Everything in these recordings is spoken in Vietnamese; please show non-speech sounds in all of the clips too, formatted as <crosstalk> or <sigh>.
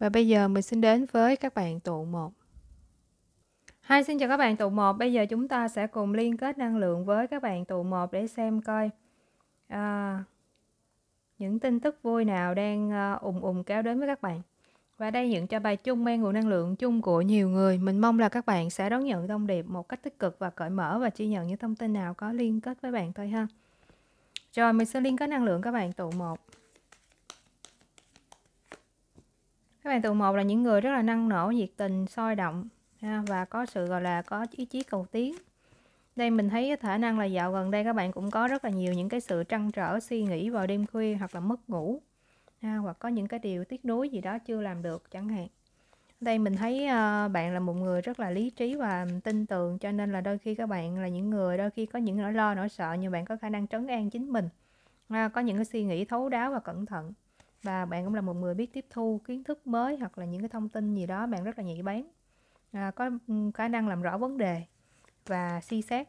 Và bây giờ mình xin đến với các bạn tụ 1. hai xin chào các bạn tụ 1. Bây giờ chúng ta sẽ cùng liên kết năng lượng với các bạn tụ 1 để xem coi à, những tin tức vui nào đang à, ùm ùm kéo đến với các bạn. Và đây những cho bài chung mang nguồn năng lượng chung của nhiều người. Mình mong là các bạn sẽ đón nhận thông điệp một cách tích cực và cởi mở và chỉ nhận những thông tin nào có liên kết với bạn thôi ha. Rồi, mình sẽ liên kết năng lượng các bạn tụ 1. các bạn tụ một là những người rất là năng nổ nhiệt tình sôi động ha, và có sự gọi là có ý chí cầu tiến đây mình thấy khả năng là dạo gần đây các bạn cũng có rất là nhiều những cái sự trăn trở suy nghĩ vào đêm khuya hoặc là mất ngủ ha, hoặc có những cái điều tiếc nuối gì đó chưa làm được chẳng hạn đây mình thấy ờ, bạn là một người rất là lý trí và tin tưởng cho nên là đôi khi các bạn là những người đôi khi có những nỗi lo nỗi sợ nhưng bạn có khả năng trấn an chính mình có những cái suy nghĩ thấu đáo và cẩn thận và bạn cũng là một người biết tiếp thu kiến thức mới hoặc là những cái thông tin gì đó bạn rất là nhạy bén à, có ừ, khả năng làm rõ vấn đề và suy xét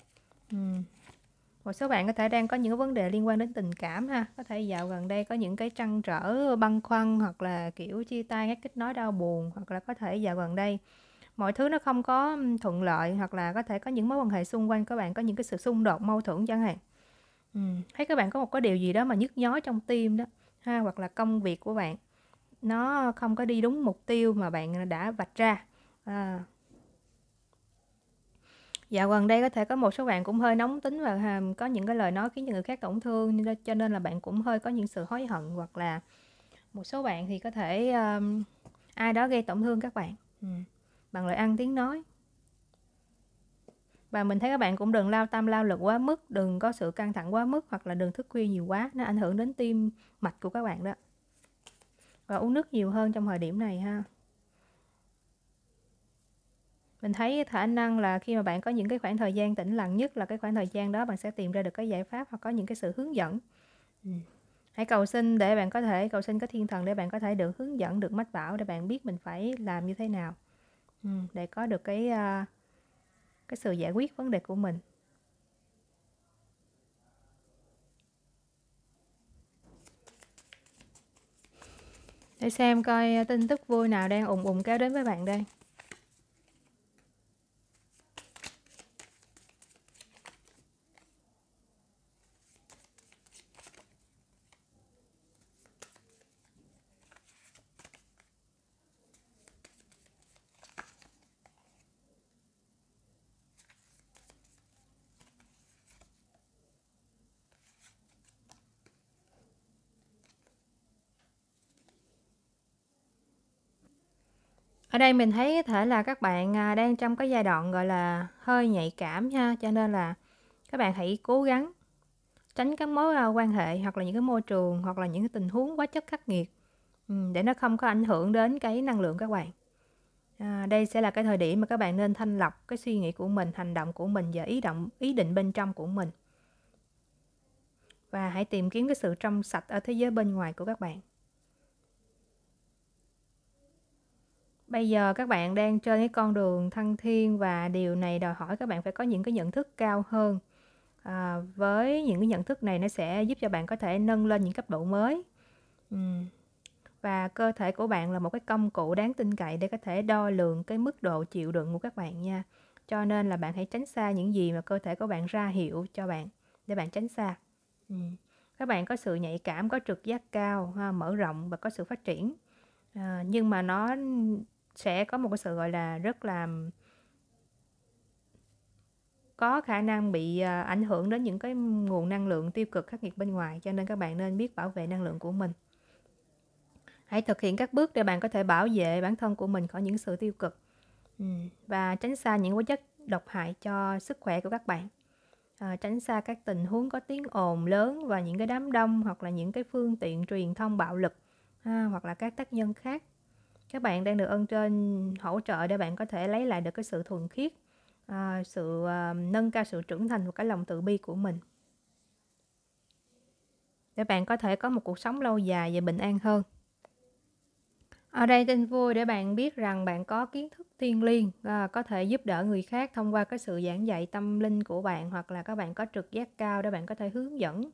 ừ. một số bạn có thể đang có những vấn đề liên quan đến tình cảm ha có thể dạo gần đây có những cái trăn trở băn khoăn hoặc là kiểu chia tay các kết nối đau buồn hoặc là có thể dạo gần đây mọi thứ nó không có ừ, thuận lợi hoặc là có thể có những mối quan hệ xung quanh các bạn có những cái sự xung đột mâu thuẫn chẳng hạn ừ. thấy các bạn có một cái điều gì đó mà nhức nhói trong tim đó ha hoặc là công việc của bạn nó không có đi đúng mục tiêu mà bạn đã vạch ra à. dạo gần đây có thể có một số bạn cũng hơi nóng tính và có những cái lời nói khiến cho người khác tổn thương cho nên là bạn cũng hơi có những sự hối hận hoặc là một số bạn thì có thể um, ai đó gây tổn thương các bạn ừ. bằng lời ăn tiếng nói và mình thấy các bạn cũng đừng lao tâm lao lực quá mức đừng có sự căng thẳng quá mức hoặc là đừng thức khuya nhiều quá nó ảnh hưởng đến tim mạch của các bạn đó và uống nước nhiều hơn trong thời điểm này ha mình thấy khả năng là khi mà bạn có những cái khoảng thời gian tĩnh lặng nhất là cái khoảng thời gian đó bạn sẽ tìm ra được cái giải pháp hoặc có những cái sự hướng dẫn ừ. hãy cầu xin để bạn có thể cầu xin có thiên thần để bạn có thể được hướng dẫn được mách bảo để bạn biết mình phải làm như thế nào ừ, để có được cái uh, cái sự giải quyết vấn đề của mình để xem coi tin tức vui nào đang ùng ùng kéo đến với bạn đây Ở đây mình thấy có thể là các bạn à, đang trong cái giai đoạn gọi là hơi nhạy cảm ha, cho nên là các bạn hãy cố gắng tránh các mối à, quan hệ hoặc là những cái môi trường hoặc là những cái tình huống quá chất khắc nghiệt để nó không có ảnh hưởng đến cái năng lượng các bạn. À, đây sẽ là cái thời điểm mà các bạn nên thanh lọc cái suy nghĩ của mình, hành động của mình và ý động ý định bên trong của mình. Và hãy tìm kiếm cái sự trong sạch ở thế giới bên ngoài của các bạn. Bây giờ các bạn đang trên cái con đường thăng thiên và điều này đòi hỏi các bạn phải có những cái nhận thức cao hơn. À, với những cái nhận thức này nó sẽ giúp cho bạn có thể nâng lên những cấp độ mới. Ừ. Và cơ thể của bạn là một cái công cụ đáng tin cậy để có thể đo lường cái mức độ chịu đựng của các bạn nha. Cho nên là bạn hãy tránh xa những gì mà cơ thể của bạn ra hiệu cho bạn để bạn tránh xa. Ừ. Các bạn có sự nhạy cảm, có trực giác cao, ha, mở rộng và có sự phát triển. À, nhưng mà nó sẽ có một cái sự gọi là rất là có khả năng bị ờ, ảnh hưởng đến những cái nguồn năng lượng tiêu cực khắc nghiệt bên ngoài cho nên các bạn nên biết bảo vệ năng lượng của mình hãy thực hiện các bước để bạn có thể bảo vệ bản thân của mình khỏi những sự tiêu cực và tránh xa những hóa chất độc hại cho sức khỏe của các bạn à, tránh xa các tình huống có tiếng ồn lớn và những cái đám đông hoặc là những cái phương tiện truyền thông bạo lực ha, hoặc là các tác nhân khác các bạn đang được ơn trên hỗ trợ để bạn có thể lấy lại được cái sự thuần khiết à, sự à, nâng cao sự trưởng thành của cái lòng từ bi của mình để bạn có thể có một cuộc sống lâu dài và bình an hơn ở đây tin vui để bạn biết rằng bạn có kiến thức thiên liêng à, có thể giúp đỡ người khác thông qua cái sự giảng dạy tâm linh của bạn hoặc là các bạn có trực giác cao để bạn có thể hướng dẫn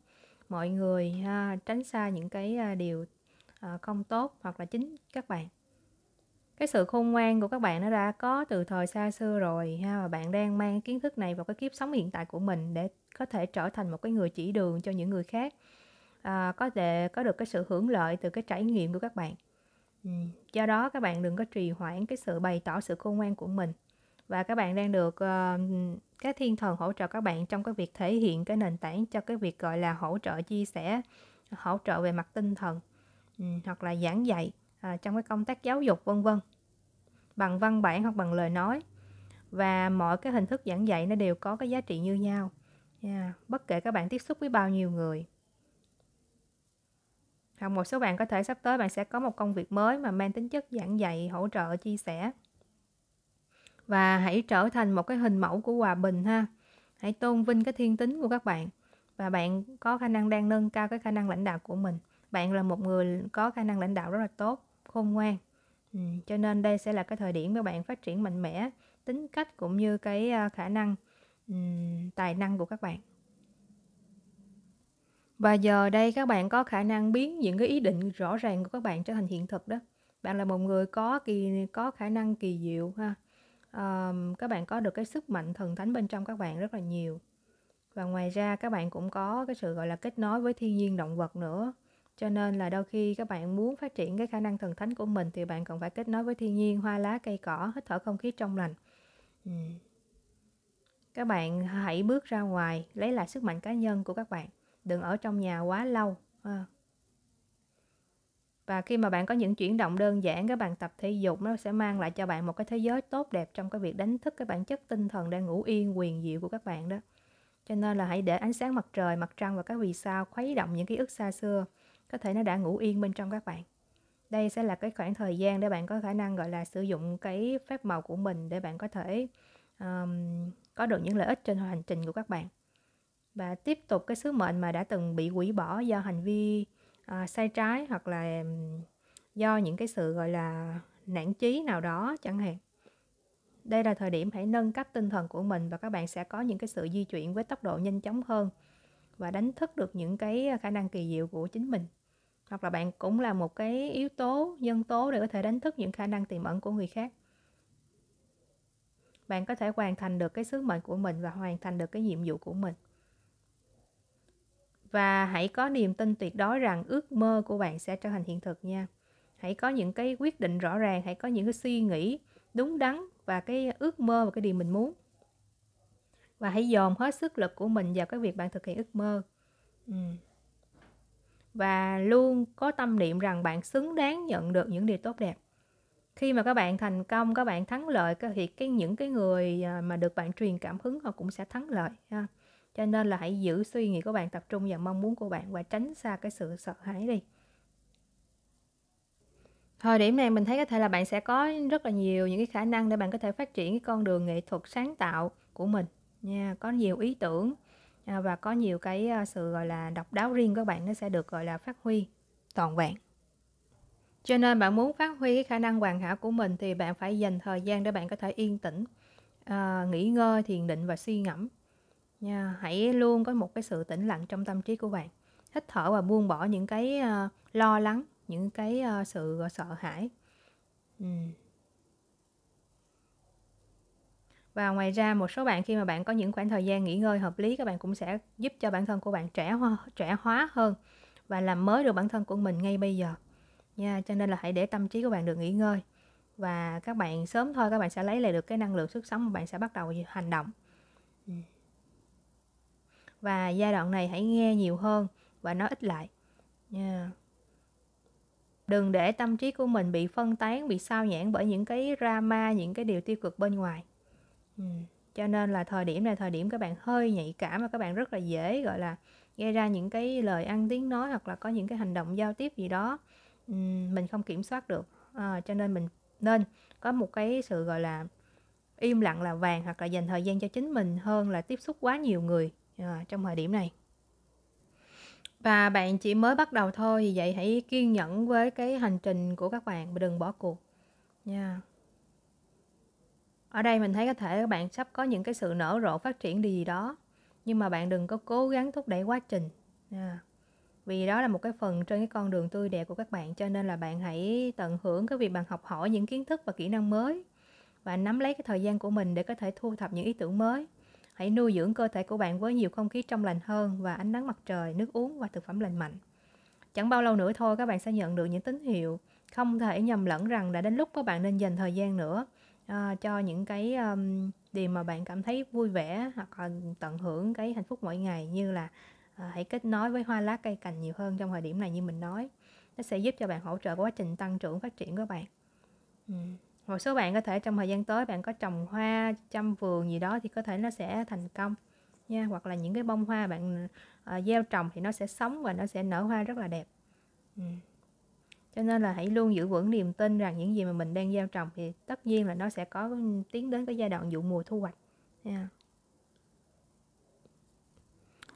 mọi người ha, à, tránh xa những cái à, điều à, không tốt hoặc là chính các bạn cái sự khôn ngoan của các bạn nó đã có từ thời xa xưa rồi ha và bạn đang mang kiến thức này vào cái kiếp sống hiện tại của mình để có thể trở thành một cái người chỉ đường cho những người khác à, có thể có được cái sự hưởng lợi từ cái trải nghiệm của các bạn ừ. do đó các bạn đừng có trì hoãn cái sự bày tỏ sự khôn ngoan của mình và các bạn đang được uh, ờ, các thiên thần hỗ trợ các bạn trong cái việc thể hiện cái nền tảng cho cái việc gọi là hỗ trợ chia sẻ hỗ trợ về mặt tinh thần ừ, hoặc là giảng dạy à, trong cái công tác giáo dục vân vân bằng văn bản hoặc bằng lời nói và mọi cái hình thức giảng dạy nó đều có cái giá trị như nhau yeah. bất kể các bạn tiếp xúc với bao nhiêu người hoặc một số bạn có thể sắp tới bạn sẽ có một công việc mới mà mang tính chất giảng dạy hỗ trợ chia sẻ và hãy trở thành một cái hình mẫu của hòa bình ha hãy tôn vinh cái thiên tính của các bạn và bạn có khả năng đang nâng cao cái khả năng lãnh đạo của mình bạn là một người có khả năng lãnh đạo rất là tốt khôn ngoan ừ, cho nên đây sẽ là cái thời điểm các bạn phát triển mạnh mẽ tính cách cũng như cái à, khả năng um, tài năng của các bạn và giờ đây các bạn có khả năng biến những cái ý định rõ ràng của các bạn trở thành hiện thực đó bạn là một người có kỳ có khả năng kỳ diệu ha um, các bạn có được cái sức mạnh thần thánh bên trong các bạn rất là nhiều và ngoài ra các bạn cũng có cái sự gọi là kết nối với thiên nhiên động vật nữa cho nên là đôi khi các bạn muốn phát triển cái khả năng thần thánh của mình thì bạn cần phải kết nối với thiên nhiên hoa lá cây cỏ hít thở không khí trong lành ừ. các bạn hãy bước ra ngoài lấy lại sức mạnh cá nhân của các bạn đừng ở trong nhà quá lâu và khi mà bạn có những chuyển động đơn giản các bạn tập thể dục nó sẽ mang lại cho bạn một cái thế giới tốt đẹp trong cái việc đánh thức cái bản chất tinh thần đang ngủ yên quyền diệu của các bạn đó cho nên là hãy để ánh sáng mặt trời mặt trăng và các vì sao khuấy động những ký ức xa xưa có thể nó đã ngủ yên bên trong các bạn đây sẽ là cái khoảng thời gian để bạn có khả năng gọi là sử dụng cái phép màu của mình để bạn có thể um, có được những lợi ích trên hành trình của các bạn và tiếp tục cái sứ mệnh mà đã từng bị hủy bỏ do hành vi uh, sai trái hoặc là um, do những cái sự gọi là nản chí nào đó chẳng hạn đây là thời điểm hãy nâng cấp tinh thần của mình và các bạn sẽ có những cái sự di chuyển với tốc độ nhanh chóng hơn và đánh thức được những cái ờ, khả năng kỳ diệu của chính mình hoặc là bạn cũng là một cái yếu tố nhân tố để có thể đánh thức những khả năng tiềm ẩn của người khác bạn có thể hoàn thành được cái sứ mệnh của mình và hoàn thành được cái nhiệm vụ của mình và hãy có niềm tin tuyệt đối rằng ước mơ của bạn sẽ trở thành hiện thực nha hãy có những cái quyết định rõ ràng hãy có những cái suy nghĩ đúng đắn và cái ước mơ và cái điều mình muốn và hãy dồn hết sức lực của mình vào cái việc bạn thực hiện ước mơ ừ. và luôn có tâm niệm rằng bạn xứng đáng nhận được những điều tốt đẹp khi mà các bạn thành công các bạn thắng lợi thì cái những cái người à, mà được bạn truyền cảm hứng họ cũng sẽ thắng lợi ha cho nên là hãy giữ suy nghĩ của bạn tập trung vào mong muốn của bạn và tránh xa cái sự sợ hãi đi thời điểm này mình thấy có thể là bạn sẽ có rất là nhiều những cái khả năng để bạn có thể phát triển cái con đường nghệ thuật sáng tạo của mình nha có nhiều ý tưởng à, và có nhiều cái à, sự gọi là độc đáo riêng của bạn nó sẽ được gọi là phát huy toàn vẹn cho nên bạn muốn phát huy cái khả năng hoàn hảo của mình thì bạn phải dành thời gian để bạn có thể yên tĩnh à, nghỉ ngơi thiền định và suy ngẫm nha hãy luôn có một cái sự tĩnh lặng trong tâm trí của bạn hít thở và buông bỏ những cái uh, lo lắng những cái uh, sự sợ hãi ừ. và ngoài ra một số bạn khi mà bạn có những khoảng thời gian nghỉ ngơi hợp lý các bạn cũng sẽ giúp cho bản thân của bạn trẻ hoa, trẻ hóa hơn và làm mới được bản thân của mình ngay bây giờ nha cho nên là hãy để tâm trí của bạn được nghỉ ngơi và các bạn sớm thôi các bạn sẽ lấy lại được cái năng lượng sức sống và bạn sẽ bắt đầu hành động ừ. và giai đoạn này hãy nghe nhiều hơn và nói ít lại nha đừng để tâm trí của mình bị phân tán bị sao nhãn bởi những cái drama những cái điều tiêu cực bên ngoài Ừ. cho nên là thời điểm này thời điểm các bạn hơi nhạy cảm và các bạn rất là dễ gọi là gây ra những cái lời ăn tiếng nói hoặc là có những cái hành động giao tiếp gì đó ừ, mình không kiểm soát được à, cho nên mình nên có một cái sự gọi là im lặng là vàng hoặc là dành thời gian cho chính mình hơn là tiếp xúc quá nhiều người à, trong thời điểm này và bạn chỉ mới bắt đầu thôi thì vậy hãy kiên nhẫn với cái hành trình của các bạn và đừng bỏ cuộc nha yeah ở đây mình thấy có thể các bạn sắp có những cái sự nở rộ phát triển đi gì đó nhưng mà bạn đừng có cố gắng thúc đẩy quá trình à. vì đó là một cái phần trên cái con đường tươi đẹp của các bạn cho nên là bạn hãy tận hưởng cái việc bạn học hỏi những kiến thức và kỹ năng mới và nắm lấy cái thời gian của mình để có thể thu thập những ý tưởng mới hãy nuôi dưỡng cơ thể của bạn với nhiều không khí trong lành hơn và ánh nắng mặt trời nước uống và thực phẩm lành mạnh chẳng bao lâu nữa thôi các bạn sẽ nhận được những tín hiệu không thể nhầm lẫn rằng đã đến lúc các bạn nên dành thời gian nữa uh, cho những cái um, điều mà bạn cảm thấy vui vẻ hoặc là tận hưởng cái hạnh phúc mỗi ngày như là uh, hãy kết nối với hoa lá cây cành nhiều hơn trong thời điểm này như mình nói nó sẽ giúp cho bạn hỗ trợ quá trình tăng trưởng phát triển của bạn ừ. một số bạn có thể trong thời gian tới bạn có trồng hoa chăm vườn gì đó thì có thể nó sẽ thành công nha hoặc là những cái bông hoa bạn uh, gieo trồng thì nó sẽ sống và nó sẽ nở hoa rất là đẹp ừ cho nên là hãy luôn giữ vững niềm tin rằng những gì mà mình đang gieo trồng thì tất nhiên là nó sẽ có tiến đến cái giai đoạn vụ mùa thu hoạch yeah.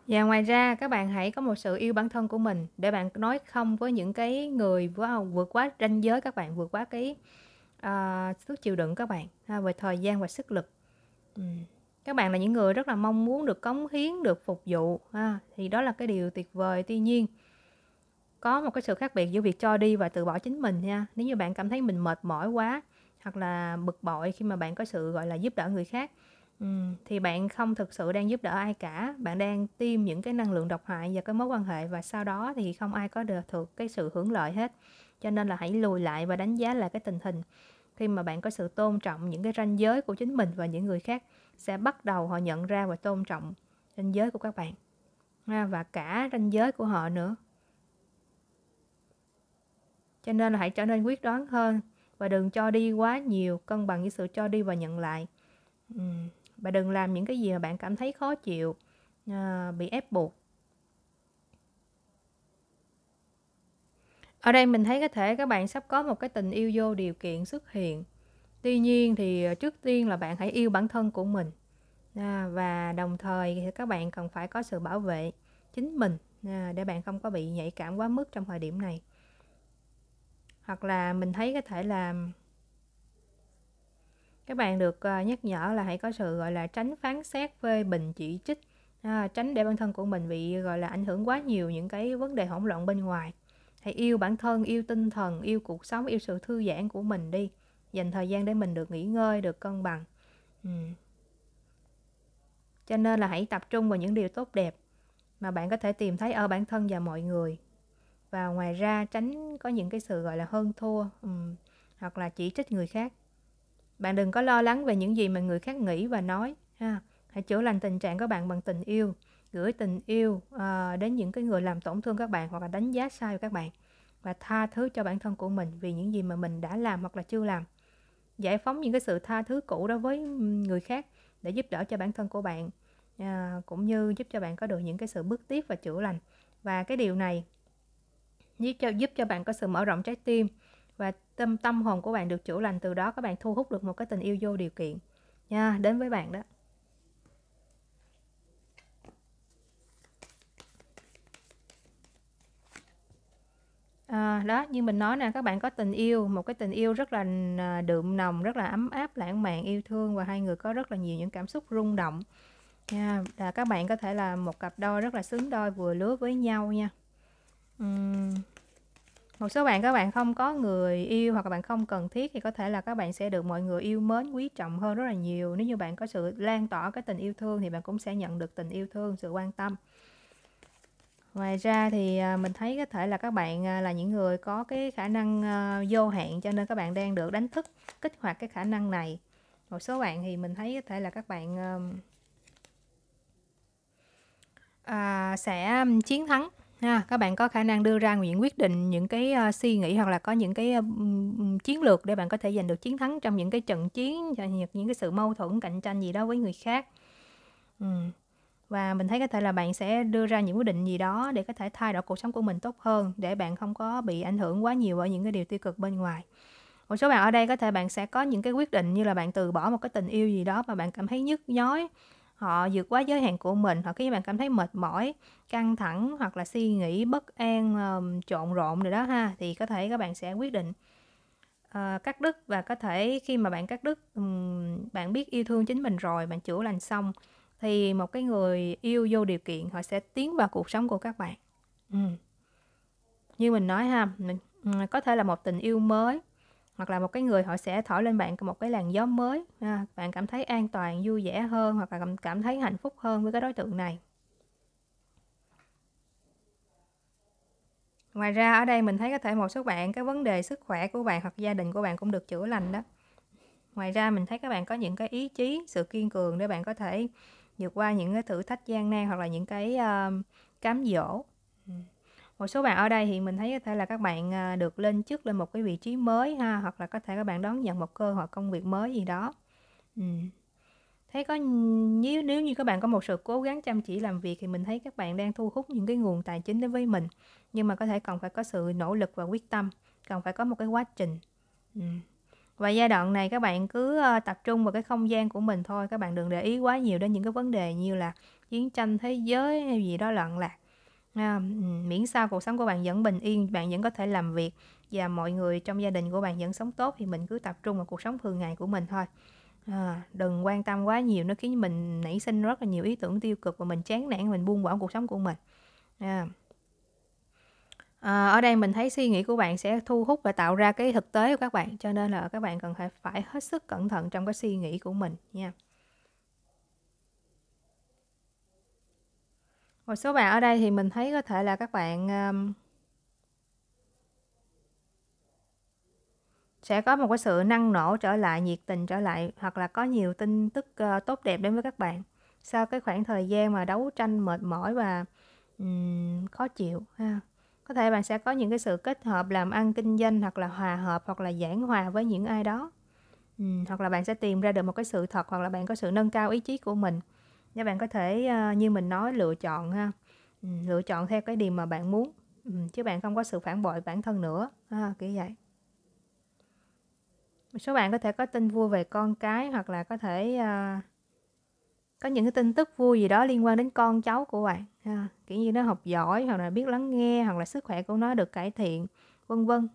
và ngoài ra các bạn hãy có một sự yêu bản thân của mình để bạn nói không với những cái người vượt quá ranh giới các bạn vượt quá cái uh, sức chịu đựng các bạn ha, về thời gian và sức lực các bạn là những người rất là mong muốn được cống hiến được phục vụ ha, thì đó là cái điều tuyệt vời tuy nhiên có một cái sự khác biệt giữa việc cho đi và từ bỏ chính mình nha nếu như bạn cảm thấy mình mệt mỏi quá hoặc là bực bội khi mà bạn có sự gọi là giúp đỡ người khác thì bạn không thực sự đang giúp đỡ ai cả bạn đang tiêm những cái năng lượng độc hại và cái mối quan hệ và sau đó thì không ai có được thực cái sự hưởng lợi hết cho nên là hãy lùi lại và đánh giá lại cái tình hình khi mà bạn có sự tôn trọng những cái ranh giới của chính mình và những người khác sẽ bắt đầu họ nhận ra và tôn trọng ranh giới của các bạn và cả ranh giới của họ nữa cho nên là hãy trở nên quyết đoán hơn và đừng cho đi quá nhiều, cân bằng với sự cho đi và nhận lại. Và đừng làm những cái gì mà bạn cảm thấy khó chịu, à, bị ép buộc. Ở đây mình thấy có thể các bạn sắp có một cái tình yêu vô điều kiện xuất hiện. Tuy nhiên thì à, trước tiên là bạn hãy yêu bản thân của mình. À, và đồng thời thì các bạn cần phải có sự bảo vệ chính mình để bạn không có bị nhạy cảm quá mức trong thời điểm này hoặc là mình thấy có thể là các bạn được ờ, nhắc nhở là hãy có sự gọi là tránh phán xét phê bình chỉ trích à, tránh để bản thân của mình bị gọi là ảnh hưởng quá nhiều những cái vấn đề hỗn loạn bên ngoài hãy yêu bản thân yêu tinh thần yêu cuộc sống yêu sự thư giãn của mình đi dành thời gian để mình được nghỉ ngơi được cân bằng ừ. cho nên là hãy tập trung vào những điều tốt đẹp mà bạn có thể tìm thấy ở bản thân và mọi người và ngoài ra tránh có những cái sự gọi là hơn thua um, hoặc là chỉ trích người khác bạn đừng có lo lắng về những gì mà người khác nghĩ và nói ha hãy chữa lành tình trạng các bạn bằng tình yêu gửi tình yêu uh, đến những cái người làm tổn thương các bạn hoặc là đánh giá sai của các bạn và tha thứ cho bản thân của mình vì những gì mà mình đã làm hoặc là chưa làm giải phóng những cái sự tha thứ cũ đó với người khác để giúp đỡ cho bản thân của bạn à, cũng như giúp cho bạn có được những cái sự bước tiếp và chữa lành và cái điều này giúp cho giúp cho bạn có sự mở rộng trái tim và tâm tâm hồn của bạn được chữa lành từ đó các bạn thu hút được một cái tình yêu vô điều kiện nha đến với bạn đó À, đó như mình nói nè các bạn có tình yêu một cái tình yêu rất là à, đượm nồng rất là ấm áp lãng mạn yêu thương và hai người có rất là nhiều những cảm xúc rung động nha là các bạn có thể là một cặp đôi rất là xứng đôi vừa lứa với nhau nha uhm một số bạn các bạn không có người yêu hoặc là bạn không cần thiết thì có thể là các bạn sẽ được mọi người yêu mến quý trọng hơn rất là nhiều nếu như bạn có sự lan tỏa cái tình yêu thương thì bạn cũng sẽ nhận được tình yêu thương sự quan tâm ngoài ra thì à, mình thấy có thể là các bạn à, là những người có cái khả năng à, vô hạn cho nên các bạn đang được đánh thức kích hoạt cái khả năng này một số bạn thì mình thấy có thể là các bạn à, sẽ chiến thắng ha các bạn có khả năng đưa ra những quyết định những cái uh, suy nghĩ hoặc là có những cái um, chiến lược để bạn có thể giành được chiến thắng trong những cái trận chiến những cái sự mâu thuẫn cạnh tranh gì đó với người khác ừ. và mình thấy có thể là bạn sẽ đưa ra những quyết định gì đó để có thể thay đổi cuộc sống của mình tốt hơn để bạn không có bị ảnh hưởng quá nhiều bởi những cái điều tiêu cực bên ngoài một số bạn ở đây có thể bạn sẽ có những cái quyết định như là bạn từ bỏ một cái tình yêu gì đó mà bạn cảm thấy nhức nhói họ vượt quá giới hạn của mình hoặc khi bạn cảm thấy mệt mỏi căng thẳng hoặc là suy nghĩ bất an um, trộn rộn rồi đó ha thì có thể các bạn sẽ quyết định uh, cắt đứt và có thể khi mà bạn cắt đứt um, bạn biết yêu thương chính mình rồi bạn chữa lành xong thì một cái người yêu vô điều kiện họ sẽ tiến vào cuộc sống của các bạn ừ. như mình nói ha mình, có thể là một tình yêu mới hoặc là một cái người họ sẽ thổi lên bạn một cái làn gió mới à, bạn cảm thấy an toàn vui vẻ hơn hoặc là cảm, cảm thấy hạnh phúc hơn với cái đối tượng này ngoài ra ở đây mình thấy có thể một số bạn cái vấn đề sức khỏe của bạn hoặc gia đình của bạn cũng được chữa lành đó ngoài ra mình thấy các bạn có những cái ý chí sự kiên cường để bạn có thể vượt qua những cái thử thách gian nan hoặc là những cái uh, cám dỗ ừ một số bạn ở đây thì mình thấy có thể là các bạn à, được lên chức lên một cái vị trí mới ha hoặc là có thể các bạn đón nhận một cơ hội công việc mới gì đó ừ. thấy có nếu nếu như các bạn có một sự cố gắng chăm chỉ làm việc thì mình thấy các bạn đang thu hút những cái nguồn tài chính đến với mình nhưng mà có thể còn phải có sự nỗ lực và quyết tâm cần phải có một cái quá trình ừ. và giai đoạn này các bạn cứ ờ, tập trung vào cái không gian của mình thôi các bạn đừng để ý quá nhiều đến những cái vấn đề như là chiến tranh thế giới hay gì đó loạn lạc à, ừ, miễn sao cuộc sống của bạn vẫn bình yên bạn vẫn có thể làm việc và mọi người trong gia đình của bạn vẫn sống tốt thì mình cứ tập trung vào cuộc sống thường ngày của mình thôi à, đừng quan tâm quá nhiều nó khiến mình nảy sinh rất là nhiều ý tưởng tiêu cực và mình chán nản mình buông bỏ cuộc sống của mình à. À, ở đây mình thấy suy nghĩ của bạn sẽ thu hút và tạo ra cái thực tế của các bạn cho nên là các bạn cần phải phải hết sức cẩn thận trong cái suy nghĩ của mình nha một số bạn ở đây thì mình thấy có thể là các bạn um, sẽ có một cái sự năng nổ trở lại nhiệt tình trở lại hoặc là có nhiều tin tức uh, tốt đẹp đến với các bạn sau cái khoảng thời gian mà đấu tranh mệt mỏi và um, khó chịu ha có thể bạn sẽ có những cái sự kết hợp làm ăn kinh doanh hoặc là hòa hợp hoặc là giảng hòa với những ai đó ừ, hoặc là bạn sẽ tìm ra được một cái sự thật hoặc là bạn có sự nâng cao ý chí của mình các bạn có thể ờ, như mình nói lựa chọn ha lựa chọn theo cái điều mà bạn muốn chứ bạn không có sự phản bội bản thân nữa ha, kiểu vậy một số bạn có thể có tin vui về con cái hoặc là có thể uh, có những cái tin tức vui gì đó liên quan đến con cháu của bạn ha. kiểu như nó học giỏi hoặc là biết lắng nghe hoặc là sức khỏe của nó được cải thiện vân vân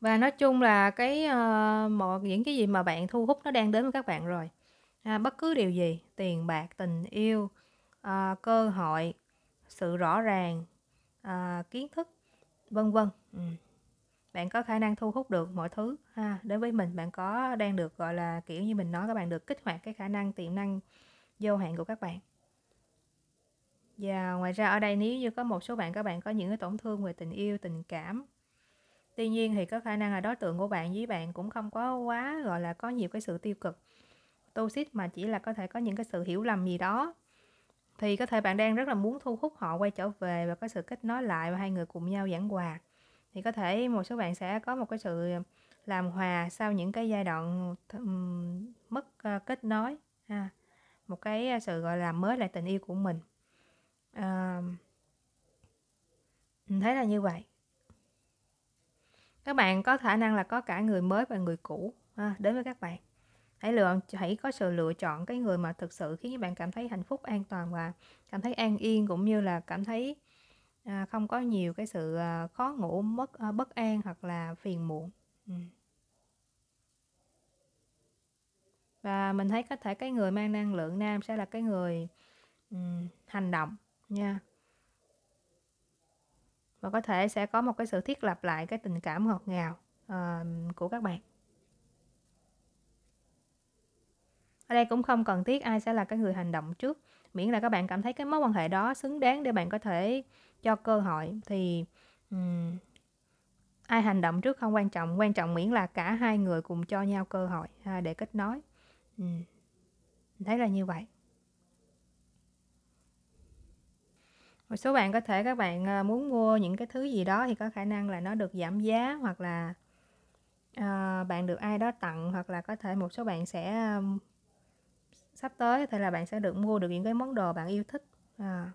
Và nói chung là cái ờ, mọi những cái gì mà bạn thu hút nó đang đến với các bạn rồi. À, bất cứ điều gì, tiền bạc, tình yêu, à, cơ hội, sự rõ ràng, à, kiến thức, vân vân. Ừ. Bạn có khả năng thu hút được mọi thứ ha. Đối với mình bạn có đang được gọi là kiểu như mình nói các bạn được kích hoạt cái khả năng tiềm năng vô hạn của các bạn. Và ngoài ra ở đây nếu như có một số bạn các bạn có những cái tổn thương về tình yêu, tình cảm tuy nhiên thì có khả năng là đối tượng của bạn với bạn cũng không có quá gọi là có nhiều cái sự tiêu cực toxic mà chỉ là có thể có những cái sự hiểu lầm gì đó thì có thể bạn đang rất là muốn thu hút họ quay trở về và có sự kết nối lại và hai người cùng nhau giảng hòa thì có thể một số bạn sẽ có một cái sự làm hòa sau những cái giai đoạn mất ờ, kết nối ha một cái ờ, sự gọi là mới lại tình yêu của mình à, mình thấy là như vậy các bạn có khả năng là có cả người mới và người cũ à, đến với các bạn hãy lựa hãy có sự lựa chọn cái người mà thực sự khiến các bạn cảm thấy hạnh phúc an toàn và cảm thấy an yên cũng như là cảm thấy à, không có nhiều cái sự à, khó ngủ mất à, bất an hoặc là phiền muộn ừ. và mình thấy có thể cái người mang năng lượng nam sẽ là cái người um, hành động nha và có thể sẽ có một cái sự thiết lập lại cái tình cảm ngọt ngào uh, của các bạn ở đây cũng không cần thiết ai sẽ là cái người hành động trước miễn là các bạn cảm thấy cái mối quan hệ đó xứng đáng để bạn có thể cho cơ hội thì um, ai hành động trước không quan trọng quan trọng miễn là cả hai người cùng cho nhau cơ hội ha, à, để kết nối ừ. thấy là như vậy một số bạn có thể các bạn ờ, muốn mua những cái thứ gì đó thì có khả năng là nó được giảm giá hoặc là uh, bạn được ai đó tặng hoặc là có thể một số bạn sẽ um, sắp tới thì là bạn sẽ được mua được những cái món đồ bạn yêu thích à.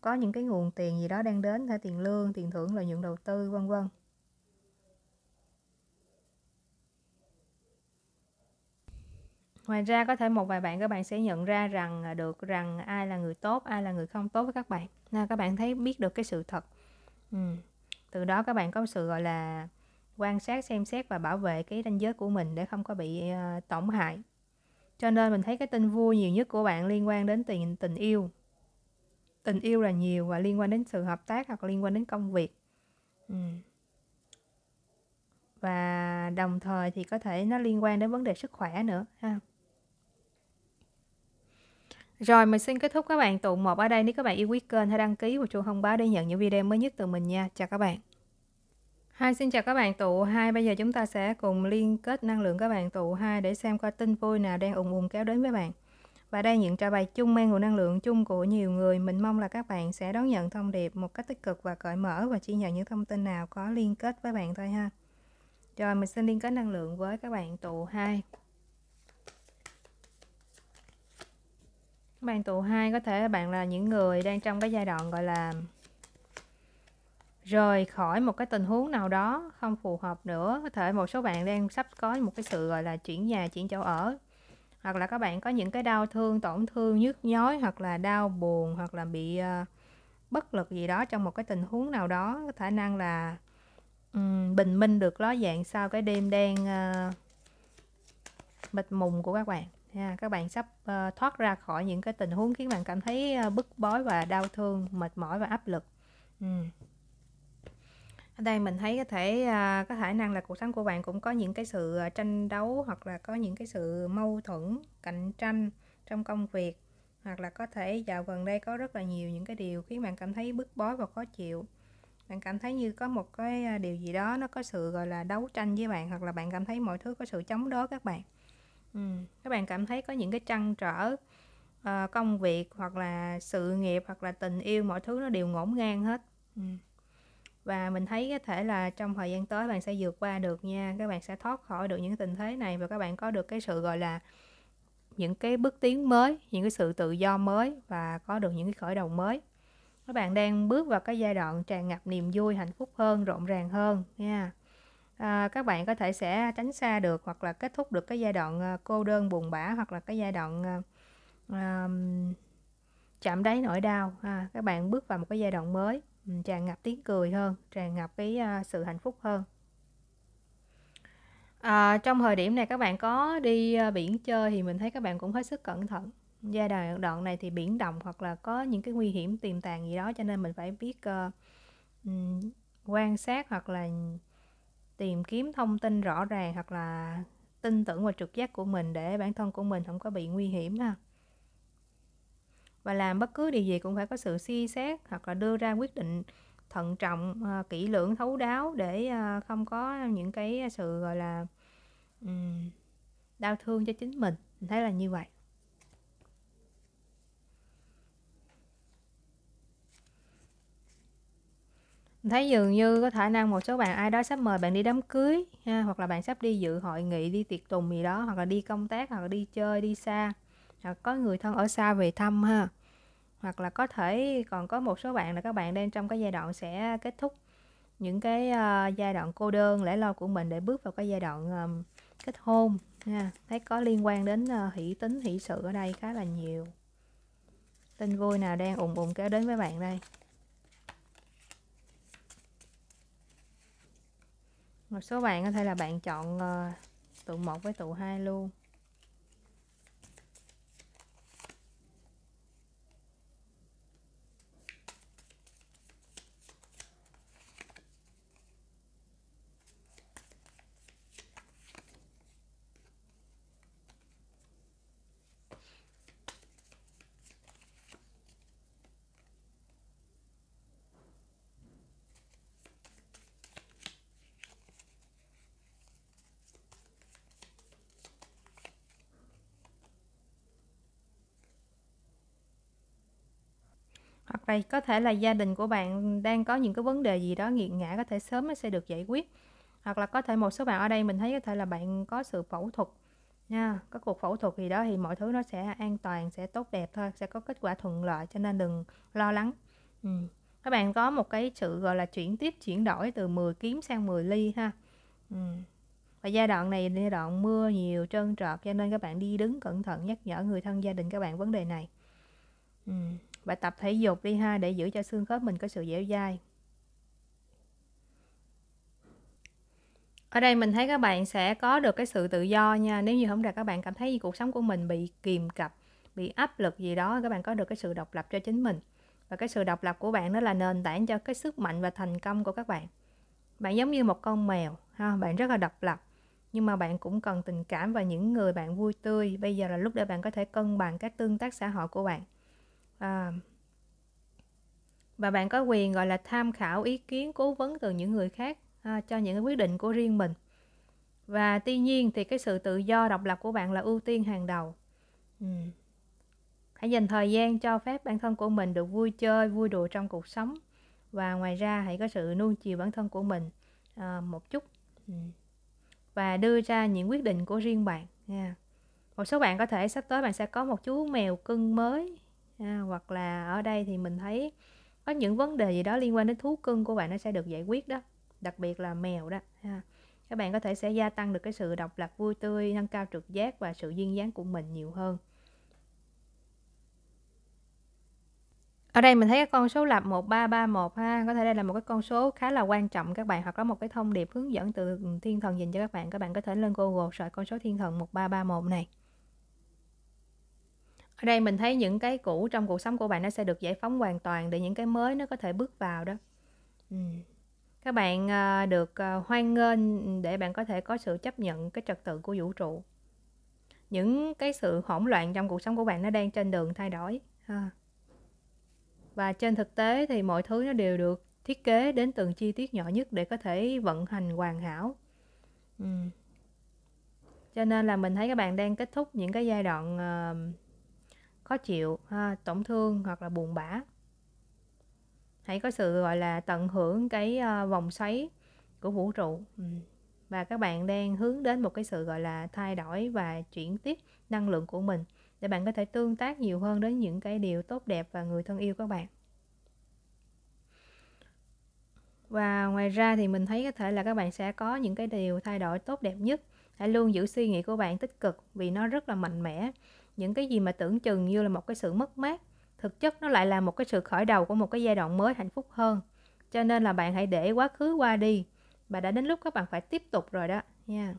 có những cái nguồn tiền gì đó đang đến cả tiền lương tiền thưởng lợi nhuận đầu tư vân vân ngoài ra có thể một vài bạn các bạn sẽ nhận ra rằng à, được rằng ai là người tốt ai là người không tốt với các bạn nên các bạn thấy biết được cái sự thật ừ. từ đó các bạn có sự gọi là quan sát xem xét và bảo vệ cái ranh giới của mình để không có bị uh, tổn hại cho nên mình thấy cái tin vui nhiều nhất của bạn liên quan đến tình tình yêu tình yêu là nhiều và liên quan đến sự hợp tác hoặc liên quan đến công việc ừ. và đồng thời thì có thể nó liên quan đến vấn đề sức khỏe nữa ha rồi mình xin kết thúc các bạn tụ một ở đây. Nếu các bạn yêu quý kênh hãy đăng ký và chuông thông báo để nhận những video mới nhất từ mình nha. Chào các bạn. Hai xin chào các bạn tụ hai Bây giờ chúng ta sẽ cùng liên kết năng lượng các bạn tụ hai để xem coi tin vui nào đang ùng ùng kéo đến với bạn. Và đây những trả bài chung mang nguồn năng lượng chung của nhiều người. Mình mong là các bạn sẽ đón nhận thông điệp một cách tích cực và cởi mở và chỉ nhận những thông tin nào có liên kết với bạn thôi ha. Rồi mình xin liên kết năng lượng với các bạn tụ hai bạn tụ hai có thể bạn là những người đang trong cái giai đoạn gọi là rời khỏi một cái tình huống nào đó không phù hợp nữa có thể một số bạn đang sắp có một cái sự gọi là chuyển nhà chuyển chỗ ở hoặc là các bạn có những cái đau thương tổn thương nhức nhói hoặc là đau buồn hoặc là bị uh, bất lực gì đó trong một cái tình huống nào đó có khả năng là um, bình minh được ló dạng sau cái đêm đen uh, ờ, mịt mùng của các bạn nha các bạn sắp uh, thoát ra khỏi những cái tình huống khiến bạn cảm thấy uh, bức bối và đau thương mệt mỏi và áp lực ừ. ở đây mình thấy có thể uh, có khả năng là cuộc sống của bạn cũng có những cái sự tranh đấu hoặc là có những cái sự mâu thuẫn cạnh tranh trong công việc hoặc là có thể dạo gần đây có rất là nhiều những cái điều khiến bạn cảm thấy bức bối và khó chịu bạn cảm thấy như có một cái điều gì đó nó có sự gọi là đấu tranh với bạn hoặc là bạn cảm thấy mọi thứ có sự chống đối các bạn ừ. các bạn cảm thấy có những cái trăn trở uh, công việc hoặc là sự nghiệp hoặc là tình yêu mọi thứ nó đều ngổn ngang hết ừ. và mình thấy có thể là trong thời gian tới bạn sẽ vượt qua được nha các bạn sẽ thoát khỏi được những tình thế này và các bạn có được cái sự gọi là những cái bước tiến mới những cái sự tự do mới và có được những cái khởi đầu mới các bạn đang bước vào cái giai đoạn tràn ngập niềm vui hạnh phúc hơn rộn ràng hơn nha à, các bạn có thể sẽ tránh xa được hoặc là kết thúc được cái giai đoạn ờ, cô đơn buồn bã hoặc là cái giai đoạn à, chạm đáy nỗi đau à, các bạn bước vào một cái giai đoạn mới tràn ngập tiếng cười hơn tràn ngập cái uh, sự hạnh phúc hơn à, trong thời điểm này các bạn có đi uh, biển chơi thì mình thấy các bạn cũng hết sức cẩn thận giai đoạn đoạn này thì biển động hoặc là có những cái nguy hiểm tiềm tàng gì đó cho nên mình phải biết uh, quan sát hoặc là tìm kiếm thông tin rõ ràng hoặc là tin tưởng vào trực giác của mình để bản thân của mình không có bị nguy hiểm ha và làm bất cứ điều gì cũng phải có sự suy xét hoặc là đưa ra quyết định thận trọng ờ, kỹ lưỡng thấu đáo để ờ, không có những cái sự gọi là đau thương cho chính mình mình thấy là như vậy thấy dường như có khả năng một số bạn ai đó sắp mời bạn đi đám cưới ha, hoặc là bạn sắp đi dự hội nghị đi tiệc tùng gì đó hoặc là đi công tác hoặc là đi chơi đi xa hoặc có người thân ở xa về thăm ha hoặc là có thể còn có một số bạn là các bạn đang trong cái giai đoạn sẽ kết thúc những cái uh, giai đoạn cô đơn lẻ loi của mình để bước vào cái giai đoạn um, kết hôn ha. thấy có liên quan đến uh, hỷ tính hỷ sự ở đây khá là nhiều tin vui nào đang ùng ùng kéo đến với bạn đây một số bạn có thể là bạn chọn uh, tụ 1 với tụ 2 luôn hoặc có thể là gia đình của bạn đang có những cái vấn đề gì đó nghiện ngã có thể sớm nó sẽ được giải quyết hoặc là có thể một số bạn ở đây mình thấy có thể là bạn có sự phẫu thuật nha có cuộc phẫu thuật gì đó thì mọi thứ nó sẽ an toàn sẽ tốt đẹp thôi sẽ có kết quả thuận lợi cho nên đừng lo lắng ừ. các bạn có một cái sự gọi là chuyển tiếp chuyển đổi từ 10 kiếm sang 10 ly ha ừ. và giai đoạn này giai đoạn mưa nhiều trơn trọt cho nên các bạn đi đứng cẩn thận nhắc nhở người thân gia đình các bạn vấn đề này ừ. Bài tập thể dục đi ha để giữ cho xương khớp mình có sự dẻo dai. Ở đây mình thấy các bạn sẽ có được cái sự tự do nha. Nếu như không đạt các bạn cảm thấy cuộc sống của mình bị kìm cặp, bị áp lực gì đó, các bạn có được cái sự độc lập cho chính mình. Và cái sự độc lập của bạn đó là nền tảng cho cái sức mạnh và thành công của các bạn. Bạn giống như một con mèo, ha, bạn rất là độc lập nhưng mà bạn cũng cần tình cảm và những người bạn vui tươi bây giờ là lúc để bạn có thể cân bằng các tương tác xã hội của bạn à, và bạn có quyền gọi là tham khảo ý kiến cố vấn từ những người khác à, cho những quyết định của riêng mình và tuy nhiên thì cái sự tự do độc lập của bạn là ưu tiên hàng đầu ừ. hãy dành thời gian cho phép bản thân của mình được vui chơi vui đùa trong cuộc sống và ngoài ra hãy có sự nuông chiều bản thân của mình à, một chút ừ. và đưa ra những quyết định của riêng bạn nha một số bạn có thể sắp tới bạn sẽ có một chú mèo cưng mới à, hoặc là ở đây thì mình thấy có những vấn đề gì đó liên quan đến thú cưng của bạn nó sẽ được giải quyết đó đặc biệt là mèo đó ha. các bạn có thể sẽ gia tăng được cái sự độc lập vui tươi nâng cao trực giác và sự duyên dáng của mình nhiều hơn ở đây mình thấy cái con số lập 1331 ha có thể đây là một cái con số khá là quan trọng các bạn hoặc có một cái thông điệp hướng dẫn từ thiên thần dành cho các bạn các bạn có thể lên Google search con số thiên thần 1331 này ở đây mình thấy những cái cũ trong cuộc sống của bạn nó sẽ được giải phóng hoàn toàn để những cái mới nó có thể bước vào đó. Ừ. Các bạn ờ, được ờ, hoan nghênh để bạn có thể có sự chấp nhận cái trật tự của vũ trụ. Những cái sự hỗn loạn trong cuộc sống của bạn nó đang trên đường thay đổi. Ha. Và trên thực tế thì mọi thứ nó đều được thiết kế đến từng chi tiết nhỏ nhất để có thể vận hành hoàn hảo. Ừ. Cho nên là mình thấy các bạn đang kết thúc những cái giai đoạn uh, khó chịu ha, tổn thương hoặc là buồn bã hãy có sự gọi là tận hưởng cái ờ, vòng xoáy của vũ trụ ừ. và các bạn đang hướng đến một cái sự gọi là thay đổi và chuyển tiếp năng lượng của mình để bạn có thể tương tác nhiều hơn đến những cái điều tốt đẹp và người thân yêu các bạn và ngoài ra thì mình thấy có thể là các bạn sẽ có những cái điều thay đổi tốt đẹp nhất hãy luôn giữ suy nghĩ của bạn tích cực vì nó rất là mạnh mẽ những cái gì mà tưởng chừng như là một cái sự mất mát thực chất nó lại là một cái sự khởi đầu của một cái giai đoạn mới hạnh phúc hơn cho nên là bạn hãy để quá khứ qua đi và đã đến lúc các bạn phải tiếp tục rồi đó nha yeah.